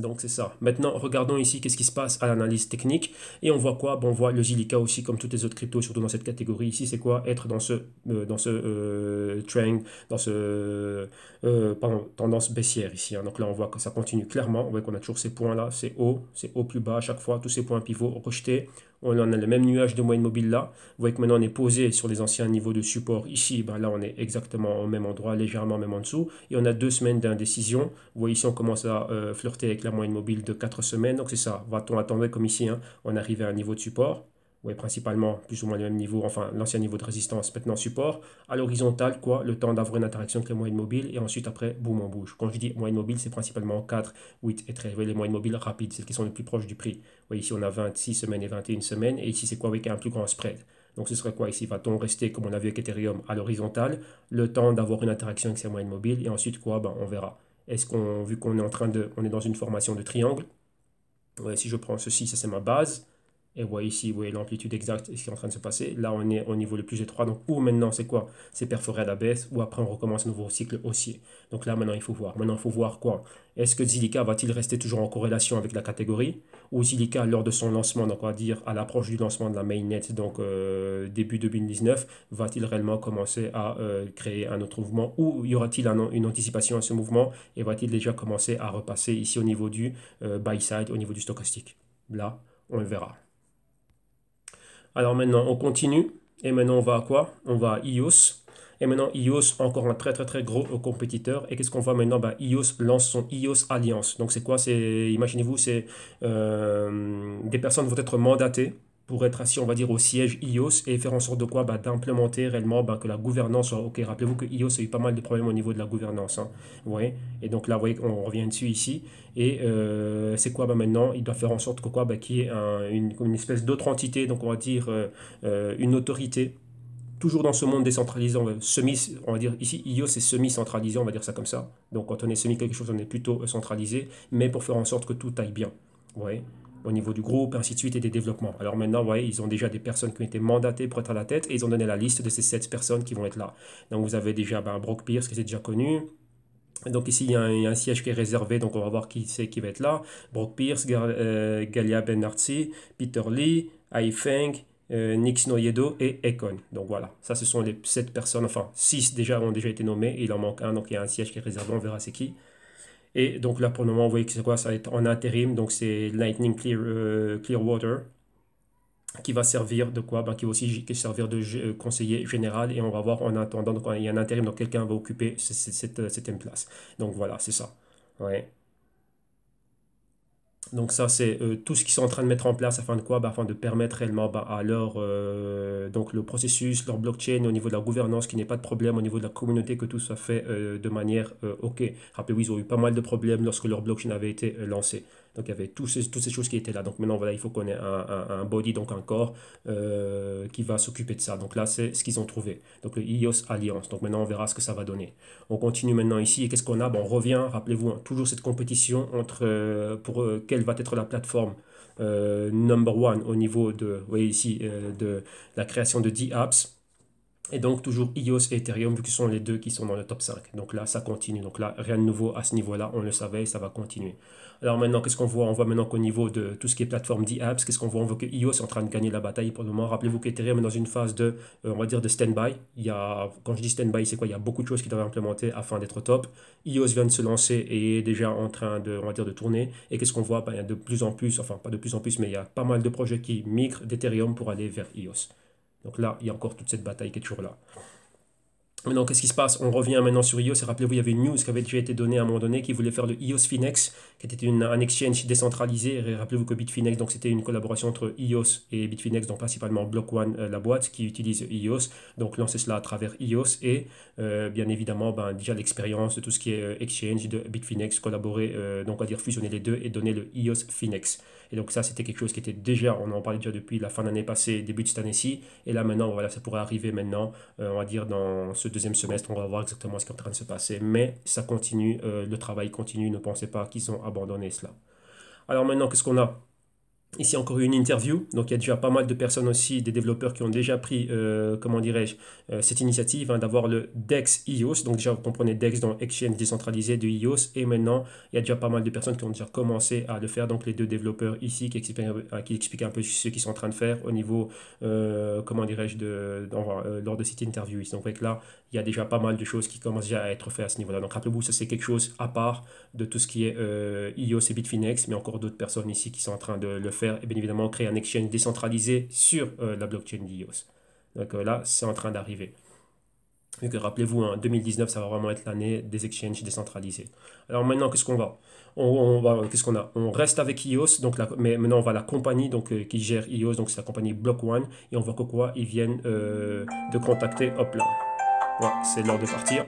Donc c'est ça. Maintenant, regardons ici qu'est-ce qui se passe à l'analyse technique. Et on voit quoi On voit le Zilliqa aussi, comme toutes les autres cryptos, surtout dans cette catégorie ici. C'est quoi Être dans ce, euh, dans ce euh, trend, dans ce euh, tendance baissière ici. Hein. Donc là, on voit que ça continue clairement. On voit qu'on a toujours ces points-là. C'est haut, c'est haut plus bas à chaque fois. Tous ces points pivots rejetés on a le même nuage de moyenne mobile là. Vous voyez que maintenant on est posé sur les anciens niveaux de support ici. Ben là, on est exactement au même endroit, légèrement même en dessous. Et on a deux semaines d'indécision. Vous voyez ici, on commence à euh, flirter avec la moyenne mobile de quatre semaines. Donc c'est ça. Va-t-on attendre comme ici hein, On arrive à un niveau de support. Oui, principalement plus ou moins le même niveau, enfin l'ancien niveau de résistance, maintenant support. À l'horizontale, quoi, le temps d'avoir une interaction avec les moyennes mobiles, et ensuite après, boum, on bouge. Quand je dis moyenne mobile, c'est principalement 4, 8 et très. les moyennes mobiles rapides, celles qui sont les plus proches du prix. Ouais, ici on a 26 semaines et 21 semaines, et ici c'est quoi avec un plus grand spread. Donc ce serait quoi ici Va-t-on rester, comme on a vu avec Ethereum, à l'horizontale, le temps d'avoir une interaction avec ces moyennes mobiles, et ensuite quoi ben, On verra. Est-ce qu'on, vu qu'on est en train de, on est dans une formation de triangle, si je prends ceci, ça c'est ma base, et vous voyez ici, vous voyez l'amplitude exacte et ce qui est en train de se passer. Là, on est au niveau le plus étroit. Donc, ou maintenant, c'est quoi C'est perforé à la baisse, ou après, on recommence un nouveau cycle haussier. Donc là, maintenant, il faut voir. Maintenant, il faut voir quoi Est-ce que Zilika va-t-il rester toujours en corrélation avec la catégorie Ou Zilika lors de son lancement, donc on va dire à l'approche du lancement de la mainnet, donc euh, début 2019, va-t-il réellement commencer à euh, créer un autre mouvement Ou y aura-t-il une anticipation à ce mouvement Et va-t-il déjà commencer à repasser ici au niveau du euh, buy side, au niveau du stochastique Là, on le verra. Alors maintenant, on continue. Et maintenant, on va à quoi On va à IOS. Et maintenant, IOS, encore un très très très gros euh, compétiteur. Et qu'est-ce qu'on voit maintenant bah, IOS lance son IOS Alliance. Donc c'est quoi Imaginez-vous, c'est euh, des personnes vont être mandatées pour être assis, on va dire, au siège IOS et faire en sorte de quoi bah, D'implémenter réellement bah, que la gouvernance soit oh, OK. Rappelez-vous que IOS a eu pas mal de problèmes au niveau de la gouvernance. Hein, et donc là, vous voyez, on revient dessus ici. Et euh, c'est quoi bah, maintenant Il doit faire en sorte que quoi bah, Qu'il y ait une, espèce d'autre entité, donc on va dire euh, euh, une autorité toujours dans ce monde décentralisé, on on va dire ici, IOS est semi-centralisé, on va dire ça comme ça. Donc quand on est semi quelque chose, on est plutôt centralisé, mais pour faire en sorte que tout aille bien. Ouais au niveau du groupe, ainsi de suite, et des développements. Alors maintenant, vous voyez, ils ont déjà des personnes qui ont été mandatées pour être à la tête, et ils ont donné la liste de ces sept personnes qui vont être là. Donc vous avez déjà ben, Brock Pierce, qui est déjà connu, donc ici, il y, a un, siège qui est réservé, donc on va voir qui c'est qui va être là. Brock Pierce, Galia euh, Benartzi, Peter Lee, Aifeng, feng euh, Nix Noyedo et Econ. Donc voilà, ça ce sont les sept personnes, enfin six déjà ont déjà été nommés, il en manque un, donc il y a un siège qui est réservé, on verra c'est qui. Et donc là, pour le moment, vous voyez que c'est quoi Ça va être en intérim. Donc c'est Lightning Clear, euh, Clearwater qui va servir de quoi ben, Qui va aussi servir de euh, conseiller général. Et on va voir en attendant, il y a un intérim, donc quelqu'un va occuper cette, euh, place. Donc voilà, c'est ça. Ouais. Donc ça, c'est euh, tout ce qu'ils sont en train de mettre en place afin de quoi bah, Afin de permettre réellement bah, à leur, euh, donc le processus, leur blockchain, au niveau de la gouvernance, qu'il n'y ait pas de problème, au niveau de la communauté, que tout soit fait euh, de manière OK. Rappelez-vous, ils ont eu pas mal de problèmes lorsque leur blockchain avait été lancé. Donc il y avait ces, toutes ces choses qui étaient là. Donc maintenant, voilà, il faut qu'on ait un, body, donc un corps euh, qui va s'occuper de ça. Donc là, c'est ce qu'ils ont trouvé. Donc le IOS Alliance. Donc maintenant, on verra ce que ça va donner. On continue maintenant ici. Et qu'est-ce qu'on a bon, On revient, rappelez-vous, hein, toujours cette compétition entre euh, pour euh, quelle va être la plateforme number one au niveau de, voyez ici, de la création de 10 apps. Et donc toujours IOS et Ethereum, vu que ce sont les deux qui sont dans le top 5. Donc là, ça continue. Donc là, rien de nouveau à ce niveau-là, on le savait, ça va continuer. Alors maintenant, qu'est-ce qu'on voit On voit maintenant qu'au niveau de tout ce qui est plateforme d'e-apps, qu'est-ce qu'on voit On voit que EOS est en train de gagner la bataille pour le moment. Rappelez-vous qu'Ethereum est dans une phase de, euh, on va dire, de stand-by. Il y quand je dis stand-by, c'est quoi Il y a beaucoup de choses qui doivent implémenter afin d'être top. IOS vient de se lancer et est déjà en train de, dire, de tourner. Et qu'est-ce qu'on voit ben, Il y a de plus en plus, enfin pas de plus en plus, mais il y a pas mal de projets qui migrent d'Ethereum pour aller vers IOS. Donc là, il y a encore toute cette bataille qui est toujours là. Maintenant, qu'est-ce qui se passe On revient maintenant sur iOS. Et rappelez-vous, il y avait une news qui avait déjà été donnée à un moment donné qui voulait faire le iOS Finex, qui était un exchange décentralisé. rappelez-vous que Bitfinex, donc c'était une collaboration entre iOS et Bitfinex, donc principalement Block One, euh, la boîte qui utilise iOS. Donc lancer cela à travers iOS et euh, bien évidemment, ben, déjà l'expérience de tout ce qui est euh, exchange de Bitfinex, collaborer, donc à dire fusionner les deux et donner le iOS Finex. Et donc ça, c'était quelque chose qui était déjà, on en parlait déjà depuis la fin de l'année passée, début de cette année-ci. Et là maintenant, voilà, ça pourrait arriver maintenant, on va dire dans ce deuxième semestre, on va voir exactement ce qui est en train de se passer. Mais ça continue, euh, le travail continue. Ne pensez pas qu'ils ont abandonné cela. Alors maintenant, qu'est-ce qu'on a Ici encore une interview, donc il y a déjà pas mal de personnes aussi, des développeurs qui ont déjà pris, euh, comment dirais-je, euh, cette initiative hein, d'avoir le DEX IOS. E donc déjà vous comprenez DEX dans Exchange décentralisé de IOS e et maintenant il y a déjà pas mal de personnes qui ont déjà commencé à le faire. Donc les deux développeurs ici qui expliquent, qui expliquent un peu ce qu'ils sont en train de faire au niveau, euh, comment dirais-je, de, lors de cette interview. Ici. Donc là il y a déjà pas mal de choses qui commencent déjà à être fait à ce niveau-là. Donc rappelez-vous, ça c'est quelque chose à part de tout ce qui est IOS e et Bitfinex, mais encore d'autres personnes ici qui sont en train de le faire et bien évidemment créer un exchange décentralisé sur euh, la blockchain d'IOS. Donc euh, là, c'est en train d'arriver. Donc rappelez-vous, en hein, 2019, ça va vraiment être l'année des exchanges décentralisés. Alors maintenant, qu'est-ce qu'on va on, va, qu'est-ce qu'on a On reste avec IOS, donc la, mais maintenant on va la compagnie donc, euh, qui gère IOS, donc c'est la compagnie Block One, et on voit que quoi ils viennent de contacter, hop là, c'est l'heure de partir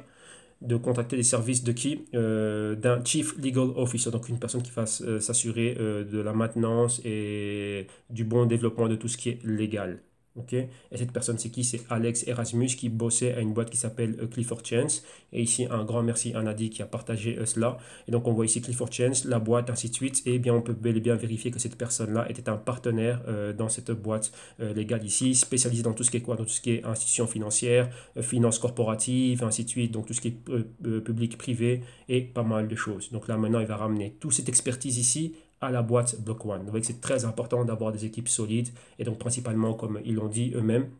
de contacter les services de qui euh, D'un Chief Legal Officer, donc une personne qui va euh, s'assurer euh, de la maintenance et du bon développement de tout ce qui est légal ok et cette personne, c'est qui C'est Alex Erasmus qui bossait à une boîte qui s'appelle euh, Clifford Chance. Et ici, un grand merci à Nadi qui a partagé euh, cela. Et donc, on voit ici Clifford Chance, la boîte, ainsi de suite. Et bien, on peut bel et bien vérifier que cette personne-là était un partenaire euh, dans cette boîte légale ici, spécialisée dans tout ce qui est quoi Dans tout ce qui est institutions financières, finances corporatives, corporative, ainsi de suite. Donc, tout ce qui est public, privé et pas mal de choses. Donc là, maintenant, il va ramener toute cette expertise ici à la boîte Block One. que c'est très important d'avoir des équipes solides et donc principalement, comme ils l'ont dit eux-mêmes,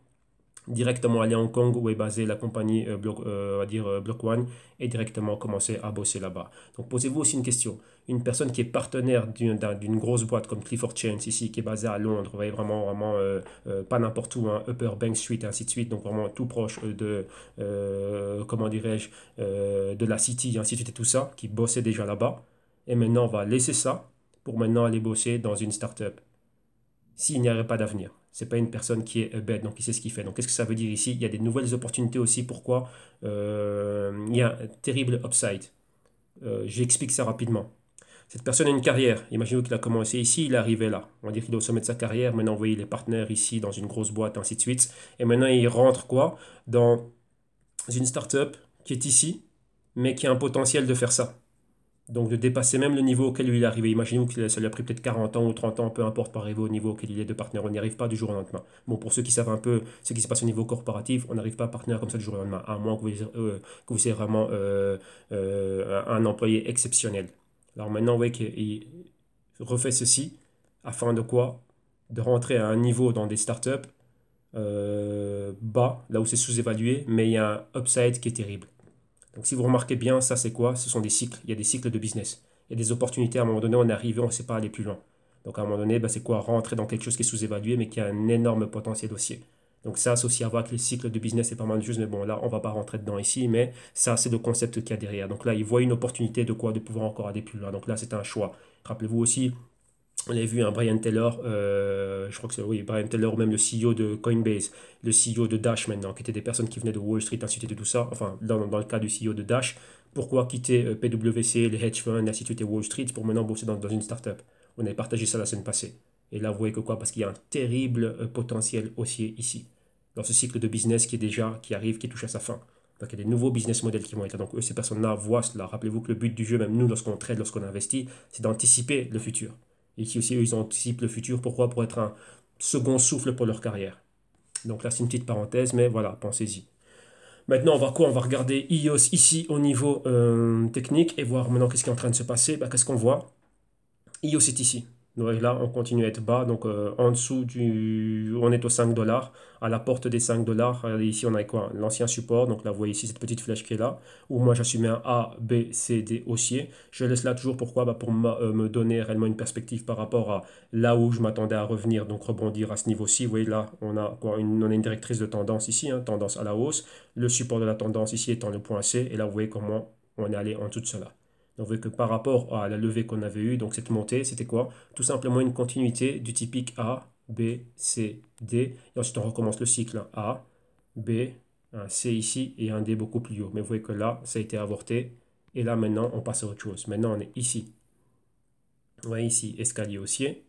directement aller à Hong Kong où est basée la compagnie euh, Block, euh, dire, euh, Block One et directement commencer à bosser là-bas. Donc posez-vous aussi une question. Une personne qui est partenaire d'une grosse boîte comme Clifford Chance ici, qui est basée à Londres, vous voyez vraiment, vraiment euh, pas n'importe où, hein, Upper Bank Street, ainsi de suite, donc vraiment tout proche de, comment dirais-je, de la City, ainsi de suite et tout ça, qui bossait déjà là-bas. Et maintenant, on va laisser ça pour maintenant aller bosser dans une start-up s'il n'y aurait pas d'avenir. C'est pas une personne qui est bête, donc il sait ce qu'il fait. Donc qu'est-ce que ça veut dire ici Il y a des nouvelles opportunités aussi. Pourquoi euh, Il y a un terrible upside. Euh, j'explique ça rapidement. Cette personne a une carrière. Imaginez qu'il a commencé ici, il est arrivé là. On va dire qu'il est au sommet de sa carrière. Maintenant, vous voyez les partenaires ici dans une grosse boîte, ainsi de suite. Et maintenant, il rentre quoi Dans une start-up qui est ici, mais qui a un potentiel de faire ça. Donc de dépasser même le niveau auquel il est arrivé. Imaginez-vous que ça lui a pris peut-être 40 ans ou 30 ans, peu importe, par arriver au niveau auquel il est de partenaire. On n'y arrive pas du jour au lendemain. Bon, pour ceux qui savent un peu ce qui se passe au niveau corporatif, on n'arrive pas à partenaire comme ça du jour au lendemain, à moins que vous, soyez euh, vraiment euh, euh, un employé exceptionnel. Alors maintenant, vous voyez qu'il refait ceci, afin de quoi De rentrer à un niveau dans des startups bas, là où c'est sous-évalué, mais il y a un upside qui est terrible. Donc si vous remarquez bien, ça c'est quoi Ce sont des cycles. Il y a des cycles de business. Il y a des opportunités. À un moment donné, on arrive arrivé, on ne sait pas aller plus loin. Donc à un moment donné, ben, c'est quoi Rentrer dans quelque chose qui est sous-évalué mais qui a un énorme potentiel dossier. Donc ça, c'est aussi à voir avec les cycles de business, et pas mal de choses, mais bon, là, on va pas rentrer dedans ici, mais ça, c'est le concept qu'il y a derrière. Donc là, il voit une opportunité de quoi De pouvoir encore aller plus loin. Donc là, c'est un choix. Rappelez-vous aussi, on avait vu un Brian Taylor, euh, je crois que c'est oui, Brian Taylor même le CEO de Coinbase, le CEO de Dash maintenant, qui étaient des personnes qui venaient de Wall Street, ainsi de tout ça. Enfin, dans, le cas du CEO de Dash, pourquoi quitter euh, PWC, les hedge funds, ainsi de suite Wall Street pour maintenant bosser dans, dans une startup On avait partagé ça la semaine passée. Et là, vous voyez que quoi Parce qu'il y a un terrible euh, potentiel haussier ici, dans ce cycle de business qui est déjà, qui arrive, qui touche à sa fin. Donc il y a des nouveaux business models qui vont être. Donc ces personnes-là voient cela. Rappelez-vous que le but du jeu, même nous, lorsqu'on trade, lorsqu'on investit, c'est d'anticiper le futur. Et ici aussi, ils anticipent le futur. Pourquoi Pour être un second souffle pour leur carrière. Donc là, c'est une petite parenthèse, mais voilà, pensez-y. Maintenant, on va quoi On va regarder iOS ici au niveau euh, technique et voir maintenant qu'est-ce qui est en train de se passer. Bah, qu'est-ce qu'on voit iOS est ici. Donc là, on continue à être bas. Donc euh, en dessous du. On est aux 5 dollars. À la porte des 5 dollars, euh, ici on a quoi L'ancien support. Donc là, vous voyez ici cette petite flèche qui est là. Où moi j'assumais un A, B, C, D haussier. Je laisse là toujours. Pourquoi bah, Pour euh, me donner réellement une perspective par rapport à là où je m'attendais à revenir. Donc rebondir à ce niveau-ci. Vous voyez là, on a quoi une, On a une directrice de tendance ici. Hein, tendance à la hausse. Le support de la tendance ici étant le point C. Et là, vous voyez comment on est allé en dessous de cela. On voit que par rapport à la levée qu'on avait eue, donc cette montée, c'était quoi Tout simplement une continuité du typique A, B, C, D. Et ensuite, on recommence le cycle hein. A, B, un C ici et un D beaucoup plus haut. Mais vous voyez que là, ça a été avorté. Et là, maintenant, on passe à autre chose. Maintenant, on est ici. Vous voyez ici, escalier haussier.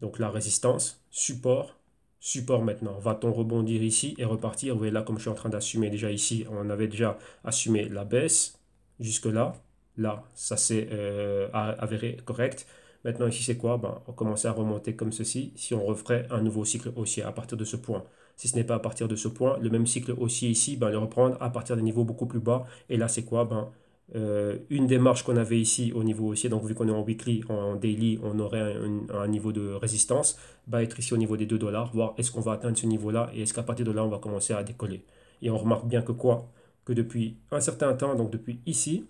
Donc la résistance, support, support maintenant. Va-t-on rebondir ici et repartir Vous voyez là, comme je suis en train d'assumer déjà ici, on avait déjà assumé la baisse jusque-là là, ça s'est euh, avéré correct. Maintenant, ici, c'est quoi ben, On commençait à remonter comme ceci si on referait un nouveau cycle haussier à partir de ce point. Si ce n'est pas à partir de ce point, le même cycle haussier ici, ben, le reprendre à partir des niveaux beaucoup plus bas. Et là, c'est quoi ben, euh, Une démarche qu'on avait ici au niveau haussier, donc vu qu'on est en weekly, en, daily, on aurait un, niveau de résistance, va être ici au niveau des 2 dollars, voir est-ce qu'on va atteindre ce niveau-là et est-ce qu'à partir de là, on va commencer à décoller. Et on remarque bien que quoi Que depuis un certain temps, donc depuis ici,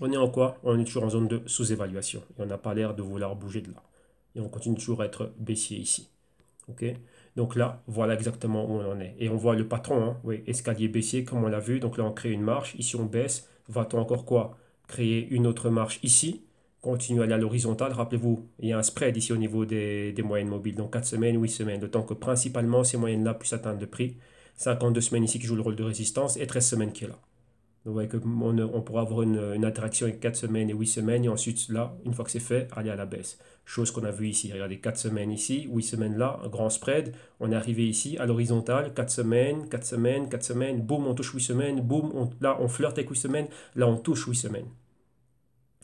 on est en quoi On est toujours en zone de sous-évaluation. Et on n'a pas l'air de vouloir bouger de là. Et on continue toujours à être baissier ici. OK donc là, voilà exactement où on en est. Et on voit le patron, hein. oui, escalier baissier, comme on l'a vu. Donc là, on crée une marche. Ici, on baisse. Va-t-on encore quoi Créer une autre marche ici. Continuer à aller à l'horizontale. Rappelez-vous, il y a un spread ici au niveau des, moyennes mobiles. Donc 4 semaines, 8 semaines. D'autant que principalement ces moyennes-là puissent atteindre de prix. 52 semaines ici qui jouent le rôle de résistance et 13 semaines qui est là. Vous ben, on, on, pourra avoir une, interaction avec 4 semaines et 8 semaines, et ensuite là, une fois que c'est fait, aller à la baisse. Chose qu'on a vu ici. Regardez, 4 semaines ici, 8 semaines là, un grand spread. On est arrivé ici à l'horizontale, 4 semaines, 4 semaines, 4 semaines, boum, on touche 8 semaines, boum, là, on flirte avec 8 semaines, là, on touche 8 semaines.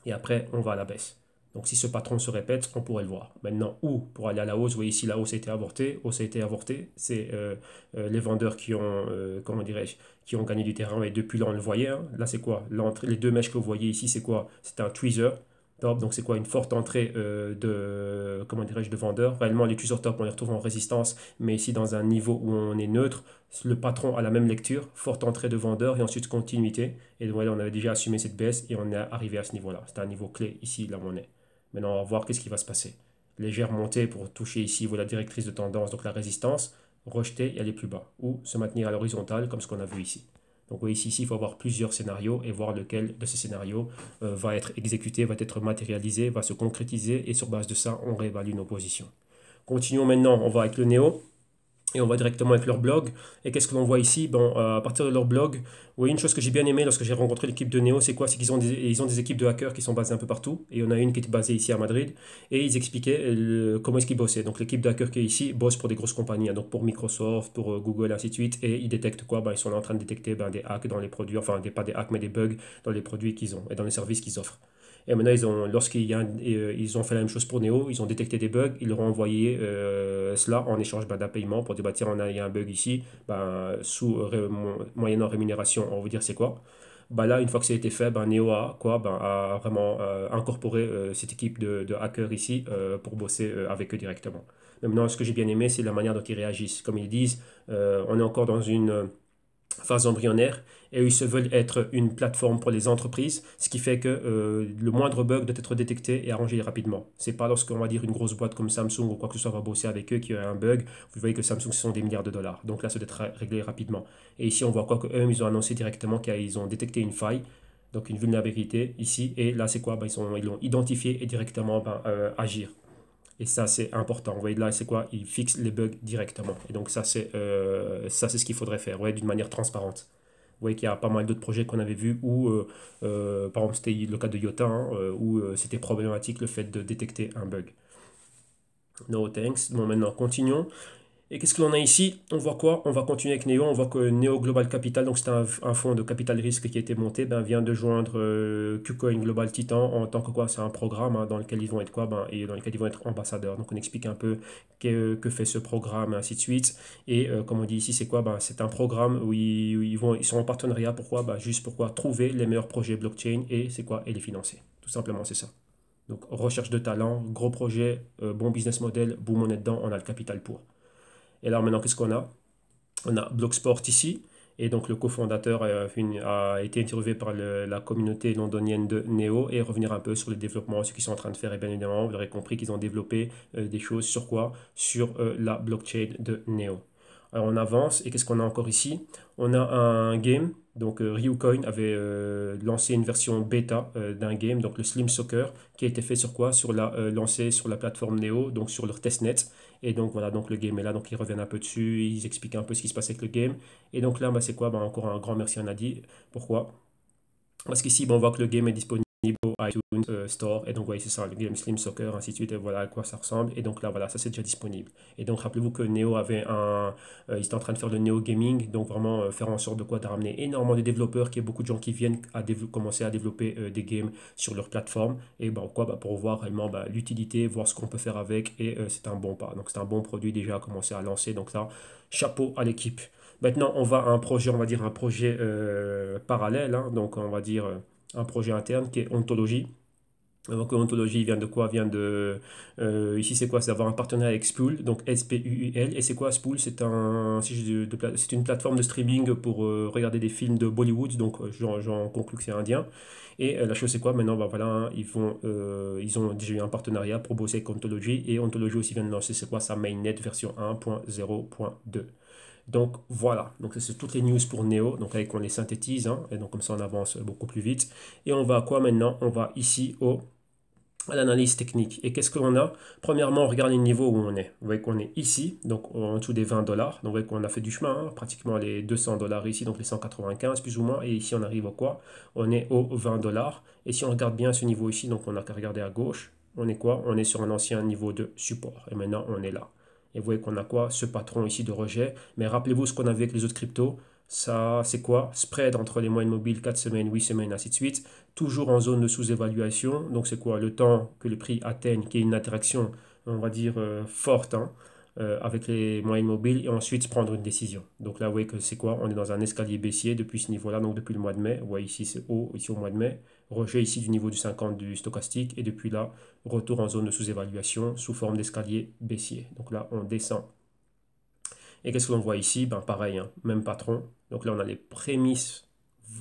Et après, on va à la baisse. Donc si ce patron se répète, on pourrait le voir. Maintenant, où pour aller à la hausse Vous voyez ici, la hausse a été avortée, hausse a été avortée. C'est euh, euh, les vendeurs qui ont, euh, comment dirais-je, qui ont gagné du terrain. Et depuis là, on le voyait. Hein. Là, c'est quoi Les deux mèches que vous voyez ici, c'est quoi C'est un tweezer. Top, donc c'est quoi une forte entrée de comment dirais-je de vendeurs. Réellement les tweezers top on les retrouve en résistance, mais ici dans un niveau où on est neutre, le patron a la même lecture, forte entrée de vendeurs et ensuite continuité. Et donc voilà, on avait déjà assumé cette baisse et on est arrivé à ce niveau-là. C'est un niveau clé ici là où Maintenant, on va voir qu'est-ce qui va se passer. Légère montée pour toucher ici voilà, la directrice de tendance, donc la résistance, rejeter et aller plus bas, ou se maintenir à l'horizontale comme ce qu'on a vu ici. Donc ici, ici, il faut avoir plusieurs scénarios et voir lequel de ces scénarios euh, va être exécuté, va être matérialisé, va se concrétiser et sur base de ça, on réévalue nos positions. Continuons maintenant, on va avec le néo et on va directement avec leur blog. Et qu'est-ce que l'on voit ici bon, euh, À partir de leur blog, oui, une chose que j'ai bien aimée lorsque j'ai rencontré l'équipe de Neo, c'est quoi C'est qu'ils ont, des, ont des équipes de hackers qui sont basées un peu partout. Et on a une qui est basée ici à Madrid. Et ils expliquaient euh, comment est-ce qu'ils bossaient. Donc l'équipe de hackers qui est ici bosse pour des grosses compagnies, hein, donc pour Microsoft, pour euh, Google, Google, ainsi de suite. Et ils détectent quoi ben, Ils sont là en train de détecter ben, des hacks dans les produits, enfin des, pas des hacks, mais des bugs dans les produits qu'ils ont et dans les services qu'ils offrent. Et maintenant, ils ont, euh, ils ont fait la même chose pour Neo, ils ont détecté des bugs, ils leur ont envoyé euh, cela en échange ben, d'un paiement pour dire bah, tiens, a, il y a un bug ici, ben, sous moyen moyennant rémunération, on va vous dire c'est quoi. Bah là, une fois que ça a été fait, ben Neo a, quoi, a vraiment euh, incorporé cette équipe de, hackers ici pour bosser avec eux directement. Maintenant, ce que j'ai bien aimé, c'est la manière dont ils réagissent. Comme ils disent, on est encore dans une phase embryonnaire et ils se veulent être une plateforme pour les entreprises, ce qui fait que euh, le moindre bug doit être détecté et arrangé rapidement. C'est pas lorsqu'on va dire une grosse boîte comme Samsung ou quoi que ce soit va bosser avec eux qu'il y a un bug. Vous voyez que Samsung, ce sont des milliards de dollars. Donc là, ça doit être réglé rapidement. Et ici, on voit quoi que eux, ils ont annoncé directement qu'ils ont détecté une faille donc une vulnérabilité ici, et là c'est quoi bah, Ils l'ont ils identifié et directement bah, euh, agir. Et ça c'est important. Vous voyez là c'est quoi Ils fixent les bugs directement. Et donc ça c'est euh, c'est ce qu'il faudrait faire, d'une manière transparente. Vous voyez qu'il y a pas mal d'autres projets qu'on avait vus où, euh, euh, par exemple, c'était le cas de Yota, hein, euh, où c'était problématique le fait de détecter un bug. No thanks. Bon, maintenant, continuons. Et qu'est-ce que l'on a ici On voit quoi On va continuer avec Neo. On voit que Neo Global Capital, donc c'est un, fonds de capital risque qui a été monté, ben, vient de joindre euh, KuCoin Global Titan en tant que quoi C'est un programme hein, dans lequel ils vont être quoi ben, Et dans lequel ils vont être ambassadeurs. Donc on explique un peu que, que fait ce programme, ainsi de suite. Et euh, comme on dit ici, c'est quoi ben, C'est un programme où ils, vont, ils sont en partenariat. Pourquoi ben, Juste pourquoi trouver les meilleurs projets blockchain et c'est quoi Et les financer. Tout simplement, c'est ça. Donc recherche de talent, gros projet, euh, bon business model, boum, on est dedans, on a le capital pour. Et maintenant, qu'est-ce qu'on a On a Blocksport ici. Et donc, le cofondateur euh, a été interviewé par la communauté londonienne de Neo et revenir un peu sur le développement, ce qu'ils sont en train de faire. Et bien évidemment, vous aurez compris qu'ils ont développé euh, des choses sur quoi Sur euh, la blockchain de Neo. Alors, on avance. Et qu'est-ce qu'on a encore ici On a un game donc euh, Ryucoin avait euh, lancé une version bêta euh, d'un game, donc le Slim Soccer, qui a été fait sur quoi Sur la lancé sur la plateforme Neo, donc sur leur testnet. Et donc voilà, donc le game est là, donc ils reviennent un peu dessus, ils expliquent un peu ce qui se passe avec le game. Et donc là, bah, c'est quoi bah, Encore un grand merci à Nadi. Pourquoi Parce qu'ici, bah, on voit que le game est disponible au iTunes euh, Store. Et donc, voyez c'est ça, le Game Slim Soccer, ainsi de suite. Et voilà à quoi ça ressemble. Et donc là, voilà, ça c'est déjà disponible. Et donc, rappelez-vous que Neo avait un. Euh, il ils en train de faire le Neo Gaming. Donc, vraiment euh, faire en sorte de quoi de ramener énormément de développeurs, qui y beaucoup de gens qui viennent à commencer à développer des games sur leur plateforme. Et ben, quoi bah, Pour voir réellement bah, l'utilité, voir ce qu'on peut faire avec. Et c'est un bon pas. Donc, c'est un bon produit déjà à commencer à lancer. Donc, là, chapeau à l'équipe. Maintenant, on va à un projet, on va dire un projet parallèle. Hein, donc, on va dire un projet interne qui est ontologie. Donc ontologie vient de quoi Vient de euh, ici c'est quoi C'est d'avoir un partenariat avec Spool, donc S P U L. Et c'est quoi Spool C'est un c'est une plateforme de streaming pour euh, regarder des films de Bollywood. Donc euh, j'en conclus que c'est indien. Et la chose c'est quoi Maintenant bah, voilà ils ils ont déjà eu un partenariat pour bosser avec ontologie et ontologie aussi vient de lancer c'est quoi sa mainnet version 1.0.2. Donc voilà, donc c'est toutes les news pour Neo, donc avec on les synthétise, hein. et donc comme ça on avance beaucoup plus vite. Et on va à quoi maintenant On va ici au à l'analyse technique. Et qu'est-ce que a Premièrement, on regarde le niveau où on est. Vous voyez qu'on est ici, donc en dessous des 20 dollars. Donc vous voyez qu'on a fait du chemin, hein. pratiquement les 200 dollars ici, donc les 195 plus ou moins. Et ici, on arrive au quoi On est aux 20 dollars. Et si on regarde bien ce niveau ici, donc on n'a qu'à regarder à gauche, on est quoi On est sur un ancien niveau de support. Et maintenant, on est là. Et vous voyez qu'on a quoi Ce patron ici de rejet. Mais rappelez-vous ce qu'on avait avec les autres cryptos. Ça, c'est quoi Spread entre les moyennes mobiles 4 semaines, 8 semaines, ainsi de suite. Toujours en zone de sous-évaluation. Donc, c'est quoi Le temps que le prix atteigne, qui est une attraction, on va dire, euh, forte. Hein. Euh, avec les moyens mobiles et ensuite prendre une décision. Donc là, vous voyez que c'est quoi On est dans un escalier baissier depuis ce niveau-là, donc depuis le mois de mai. Vous voyez ici, c'est haut, ici au mois de mai. Rejet ici du niveau du 50 du stochastique et depuis là, retour en zone de sous-évaluation sous forme d'escalier baissier. Donc là, on descend. Et qu'est-ce que l'on voit ici Ben pareil, hein, même patron. Donc là, on a les prémices.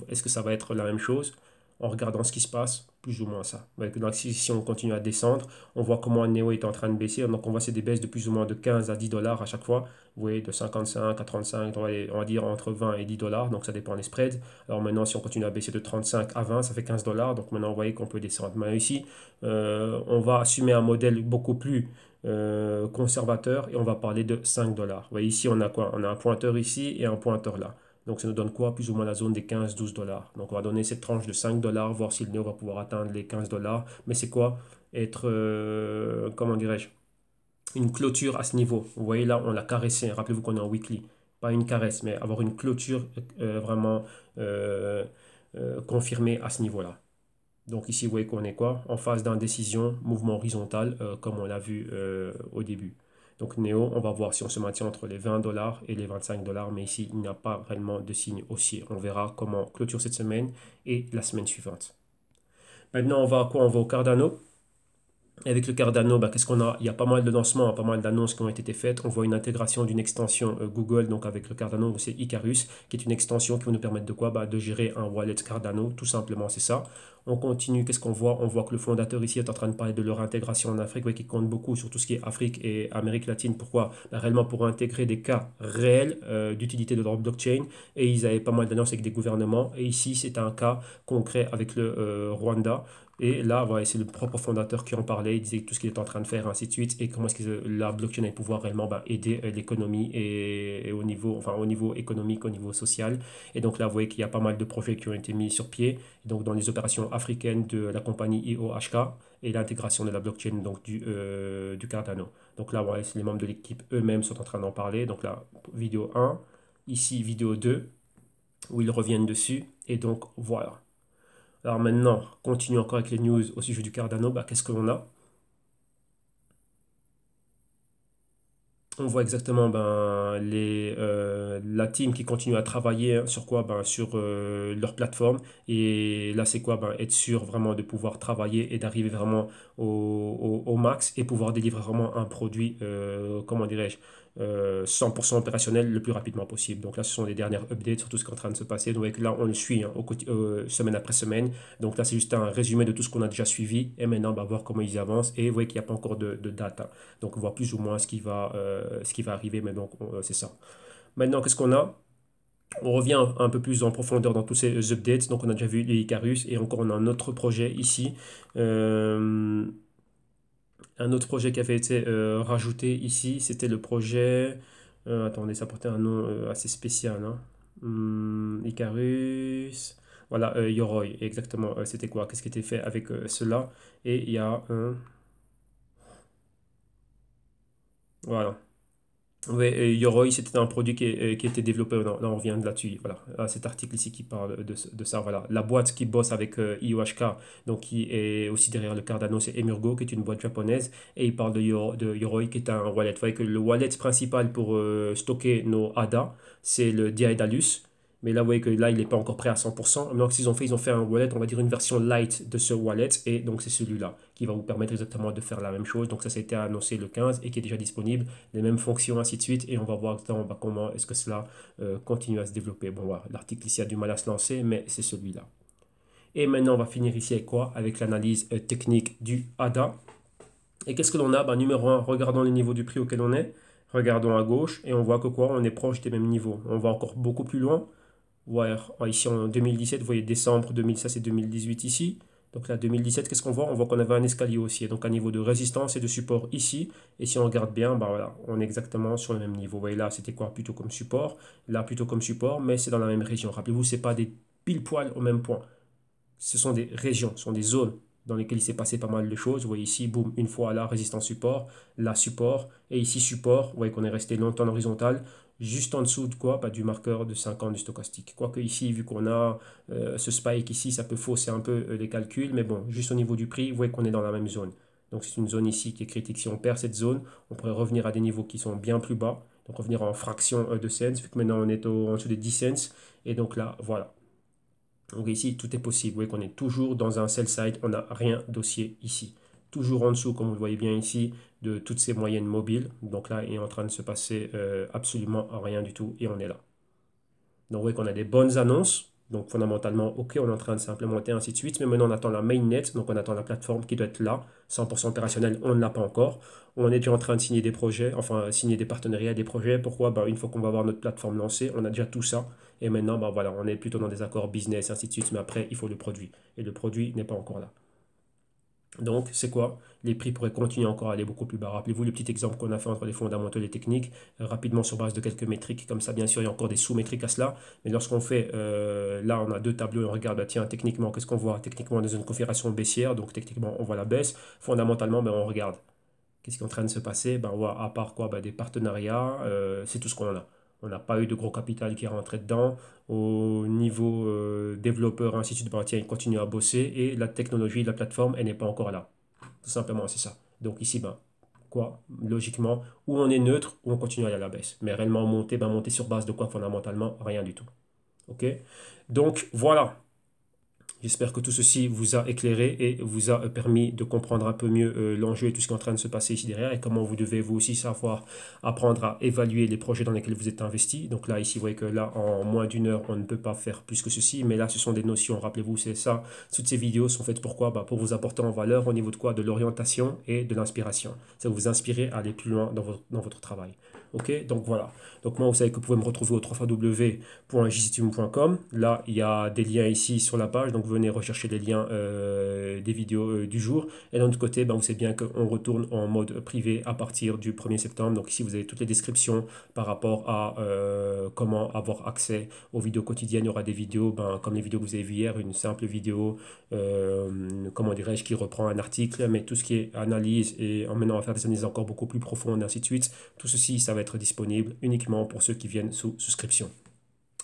Est-ce que ça va être la même chose En regardant ce qui se passe, plus ou moins ça. Donc si, si, on continue à descendre, on voit comment Neo est en train de baisser. Donc on voit c'est des baisses de plus ou moins de 15 à 10 dollars à chaque fois. Vous voyez, de 55 à 35, on va dire entre 20 et 10 dollars. Donc ça dépend des spreads. Alors maintenant, si on continue à baisser de 35 à 20, ça fait 15 dollars. Donc maintenant, vous voyez qu'on peut descendre. Mais ici, euh, on va assumer un modèle beaucoup plus euh, conservateur et on va parler de 5 dollars. Vous voyez, ici, on a quoi On a un pointeur ici et un pointeur là. Donc, ça nous donne quoi Plus ou moins la zone des 15-12 dollars. Donc, on va donner cette tranche de 5 dollars, voir si le néo va pouvoir atteindre les 15 dollars. Mais c'est quoi Être, euh, comment dirais-je Une clôture à ce niveau. Vous voyez là, on l'a caressé. Hein. Rappelez-vous qu'on est en weekly. Pas une caresse, mais avoir une clôture euh, vraiment euh, confirmée à ce niveau-là. Donc ici, vous voyez qu'on est quoi En phase d'indécision, mouvement horizontal, comme on l'a vu au début. Donc Neo, on va voir si on se maintient entre les 20 dollars et les 25 dollars, mais ici, il n'y a pas réellement de signe haussier. On verra comment clôture cette semaine et la semaine suivante. Maintenant, on va à quoi On va au Cardano avec le Cardano, bah, qu'est-ce qu'on a Il y a pas mal de lancements, pas mal d'annonces qui ont été faites. On voit une intégration d'une extension euh, Google, donc avec le Cardano, c'est Icarus, qui est une extension qui va nous permettre de quoi bah, De gérer un wallet Cardano, tout simplement, c'est ça. On continue, qu'est-ce qu'on voit On voit que le fondateur ici est en train de parler de leur intégration en Afrique, qui compte beaucoup sur tout ce qui est Afrique et Amérique latine. Pourquoi bah, Réellement pour intégrer des cas réels euh, d'utilité de leur blockchain. Et ils avaient pas mal d'annonces avec des gouvernements. Et ici, c'est un cas concret avec le euh, Rwanda. Et là, c'est le propre fondateur qui en parlait, il disait tout ce qu'il est en train de faire, ainsi de suite, et comment est-ce que la blockchain va pouvoir réellement bah, aider euh, l'économie et, au, niveau, enfin, au niveau économique, au niveau social. Et donc là, vous voyez qu'il y a pas mal de projets qui ont été mis sur pied, donc dans les opérations africaines de la compagnie IOHK et l'intégration de la blockchain donc, du, euh, du Cardano. Donc là, voilà, les membres de l'équipe eux-mêmes sont en train d'en parler. Donc là, vidéo 1, ici vidéo 2, où ils reviennent dessus, et donc voilà. Alors maintenant, continuons encore avec les news au sujet du Cardano. Bah, qu'est-ce qu'on a on voit exactement ben, les, euh, la team qui continue à travailler sur quoi ben, Sur euh, leur plateforme. Et là, c'est quoi ben, Être sûr vraiment de pouvoir travailler et d'arriver vraiment au, max et pouvoir délivrer vraiment un produit, euh, comment dirais-je, 100% euh, opérationnel le plus rapidement possible. Donc là, ce sont les dernières updates sur tout ce qui est en train de se passer. Donc là, on le suit hein, euh, semaine après semaine. Donc là, c'est juste un résumé de tout ce qu'on a déjà suivi. Et maintenant, on va voir comment ils avancent. Et vous voyez qu'il n'y a pas encore de, de date. Hein. Donc on voit plus ou moins ce qui va, euh, ce qui va arriver. Mais donc, c'est ça. Maintenant, qu'est-ce qu'on a on revient un peu plus en profondeur dans tous ces updates. Donc, on a déjà vu les Icarus et encore, on a un autre projet ici. Euh un autre projet qui avait été euh, rajouté ici, c'était le projet... Euh, attendez, ça portait un nom euh, assez spécial. Hein. Hum, Icarus... Voilà, Yoroi, exactement. c'était quoi Qu'est-ce qui était fait avec cela Et il y a un... Voilà. Oui, Yoroi, c'était un produit qui, euh, qui était développé, on revient là-dessus, voilà, ah, cet article ici qui parle de, ça, voilà. La boîte qui bosse avec euh, IOHK, donc qui est aussi derrière le Cardano, c'est Emurgo, qui est une boîte japonaise, et il parle de, Yoroi, de Yoroi qui est un wallet. Vous voyez que le wallet principal pour euh, stocker nos ADA, c'est le Diadalus. Mais là, vous voyez que là, il n'est pas encore prêt à 100%. ce qu'ils ont fait, ils ont fait un wallet, on va dire une version light de ce wallet. Et donc, c'est celui-là qui va vous permettre exactement de faire la même chose. Donc, ça, ça annoncé le 15 et qui est déjà disponible. Les mêmes fonctions, ainsi de suite. Et on va voir bah, comment est-ce que cela euh, continue à se développer. Bon, voilà, l'article ici a du mal à se lancer, mais c'est celui-là. Et maintenant, on va finir ici avec quoi Avec l'analyse euh, technique du ADA. Et qu'est-ce que l'on a bah, Numéro 1, regardons le niveau du prix auquel on est. Regardons à gauche et on voit que quoi On est proche des mêmes niveaux. On va encore beaucoup plus loin ici en 2017, vous voyez décembre 2016 et 2018 ici. Donc là, 2017, qu'est-ce qu'on voit On voit qu'on avait un escalier aussi donc un niveau de résistance et de support ici. Et si on regarde bien, bah voilà, on est exactement sur le même niveau. Vous voyez là, c'était quoi Plutôt comme support, là plutôt comme support, mais c'est dans la même région. Rappelez-vous, ce n'est pas des pile poil au même point. Ce sont des régions, ce sont des zones dans lesquelles il s'est passé pas mal de choses. Vous voyez ici, boum, une fois là, résistance support, là support, et ici support. Vous voyez qu'on est resté longtemps en horizontal juste en dessous quoi bah, Du marqueur de 50 du stochastique. Quoique ici, vu qu'on a euh, ce spike ici, ça peut fausser un peu euh, les calculs, mais bon, juste au niveau du prix, vous voyez qu'on est dans la même zone. Donc c'est une zone ici qui est critique. Si on perd cette zone, on pourrait revenir à des niveaux qui sont bien plus bas. Donc revenir en fraction euh, de cents, vu que maintenant on est en dessous des 10 cents. Et donc là, voilà. Donc ici, tout est possible. Vous voyez qu'on est toujours dans un sell side, on n'a rien d'ossier ici toujours en dessous, comme vous le voyez bien ici, de toutes ces moyennes mobiles. Donc là, il est en train de se passer euh, absolument rien du tout et on est là. Donc vous voyez qu'on a des bonnes annonces. Donc fondamentalement, ok, on est en train de s'implémenter, ainsi de suite. Mais maintenant, on attend la mainnet, donc on attend la plateforme qui doit être là, 100% opérationnelle, on ne l'a pas encore. On est déjà en train de signer des projets, enfin signer des partenariats, des projets. Pourquoi ben, Une fois qu'on va avoir notre plateforme lancée, on a déjà tout ça. Et maintenant, ben, voilà, on est plutôt dans des accords business, ainsi de suite. Mais après, il faut le produit. Et le produit n'est pas encore là. Donc, c'est quoi Les prix pourraient continuer encore à aller beaucoup plus bas. Rappelez-vous le petit exemple qu'on a fait entre les fondamentaux et les techniques, euh, rapidement sur base de quelques métriques. Comme ça, bien sûr, il y a encore des sous-métriques à cela. Mais lorsqu'on fait, euh, là, on a deux tableaux et on regarde, bah, tiens, techniquement, qu'est-ce qu'on voit Techniquement, on est dans une configuration baissière, donc techniquement, on voit la baisse. Fondamentalement, bah, on regarde. Qu'est-ce qui est en train de se passer bah, On voit, à part quoi bah, Des partenariats, euh, c'est tout ce qu'on a. On n'a pas eu de gros capital qui est rentré dedans. Au niveau euh, développeur, ainsi de suite, il à bosser et la technologie, la plateforme, elle n'est pas encore là. Tout simplement, c'est ça. Donc ici, ben, quoi Logiquement, ou on est neutre ou on continue à aller à la baisse. Mais réellement monter, ben, monter sur base de quoi fondamentalement Rien du tout. Ok Donc voilà, J'espère que tout ceci vous a éclairé et vous a permis de comprendre un peu mieux euh, l'enjeu et tout ce qui est en train de se passer ici derrière et comment vous devez vous aussi savoir apprendre à évaluer les projets dans lesquels vous êtes investi. Donc là, ici, vous voyez que là, en moins d'une heure, on ne peut pas faire plus que ceci, mais là, ce sont des notions. Rappelez-vous, c'est ça. Toutes ces vidéos sont faites pourquoi bah, Pour vous apporter en valeur au niveau de quoi De l'orientation et de l'inspiration. Ça vous inspirer à aller plus loin dans votre, dans votre travail. Ok, donc voilà. Donc moi, vous savez que vous pouvez me retrouver au www.jcitume.com. Là, il y a des liens ici sur la page, donc venez rechercher des liens euh, des vidéos euh, du jour. Et d'un autre côté, ben, vous savez bien qu'on retourne en mode privé à partir du 1er septembre. Donc ici, vous avez toutes les descriptions par rapport à euh, comment avoir accès aux vidéos quotidiennes. Il y aura des vidéos, ben, comme les vidéos que vous avez vues hier, une simple vidéo, comment dirais-je, qui reprend un article, mais tout ce qui est analyse et en maintenant à faire des analyses encore beaucoup plus profondes, ainsi de suite. Tout ceci, ça va être disponible uniquement pour ceux qui viennent sous souscription.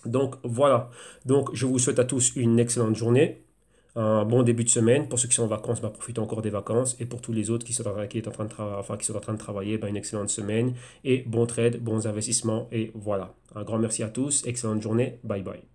Donc voilà, donc je vous souhaite à tous une excellente journée, un bon début de semaine. Pour ceux qui sont en vacances, bah, profitez encore des vacances. Et pour tous les autres qui sont, en, qui est en train, de enfin, qui sont en train de travailler, bah, une excellente semaine. Et bon trade, bons investissements. Et voilà, un grand merci à tous, excellente journée, bye bye.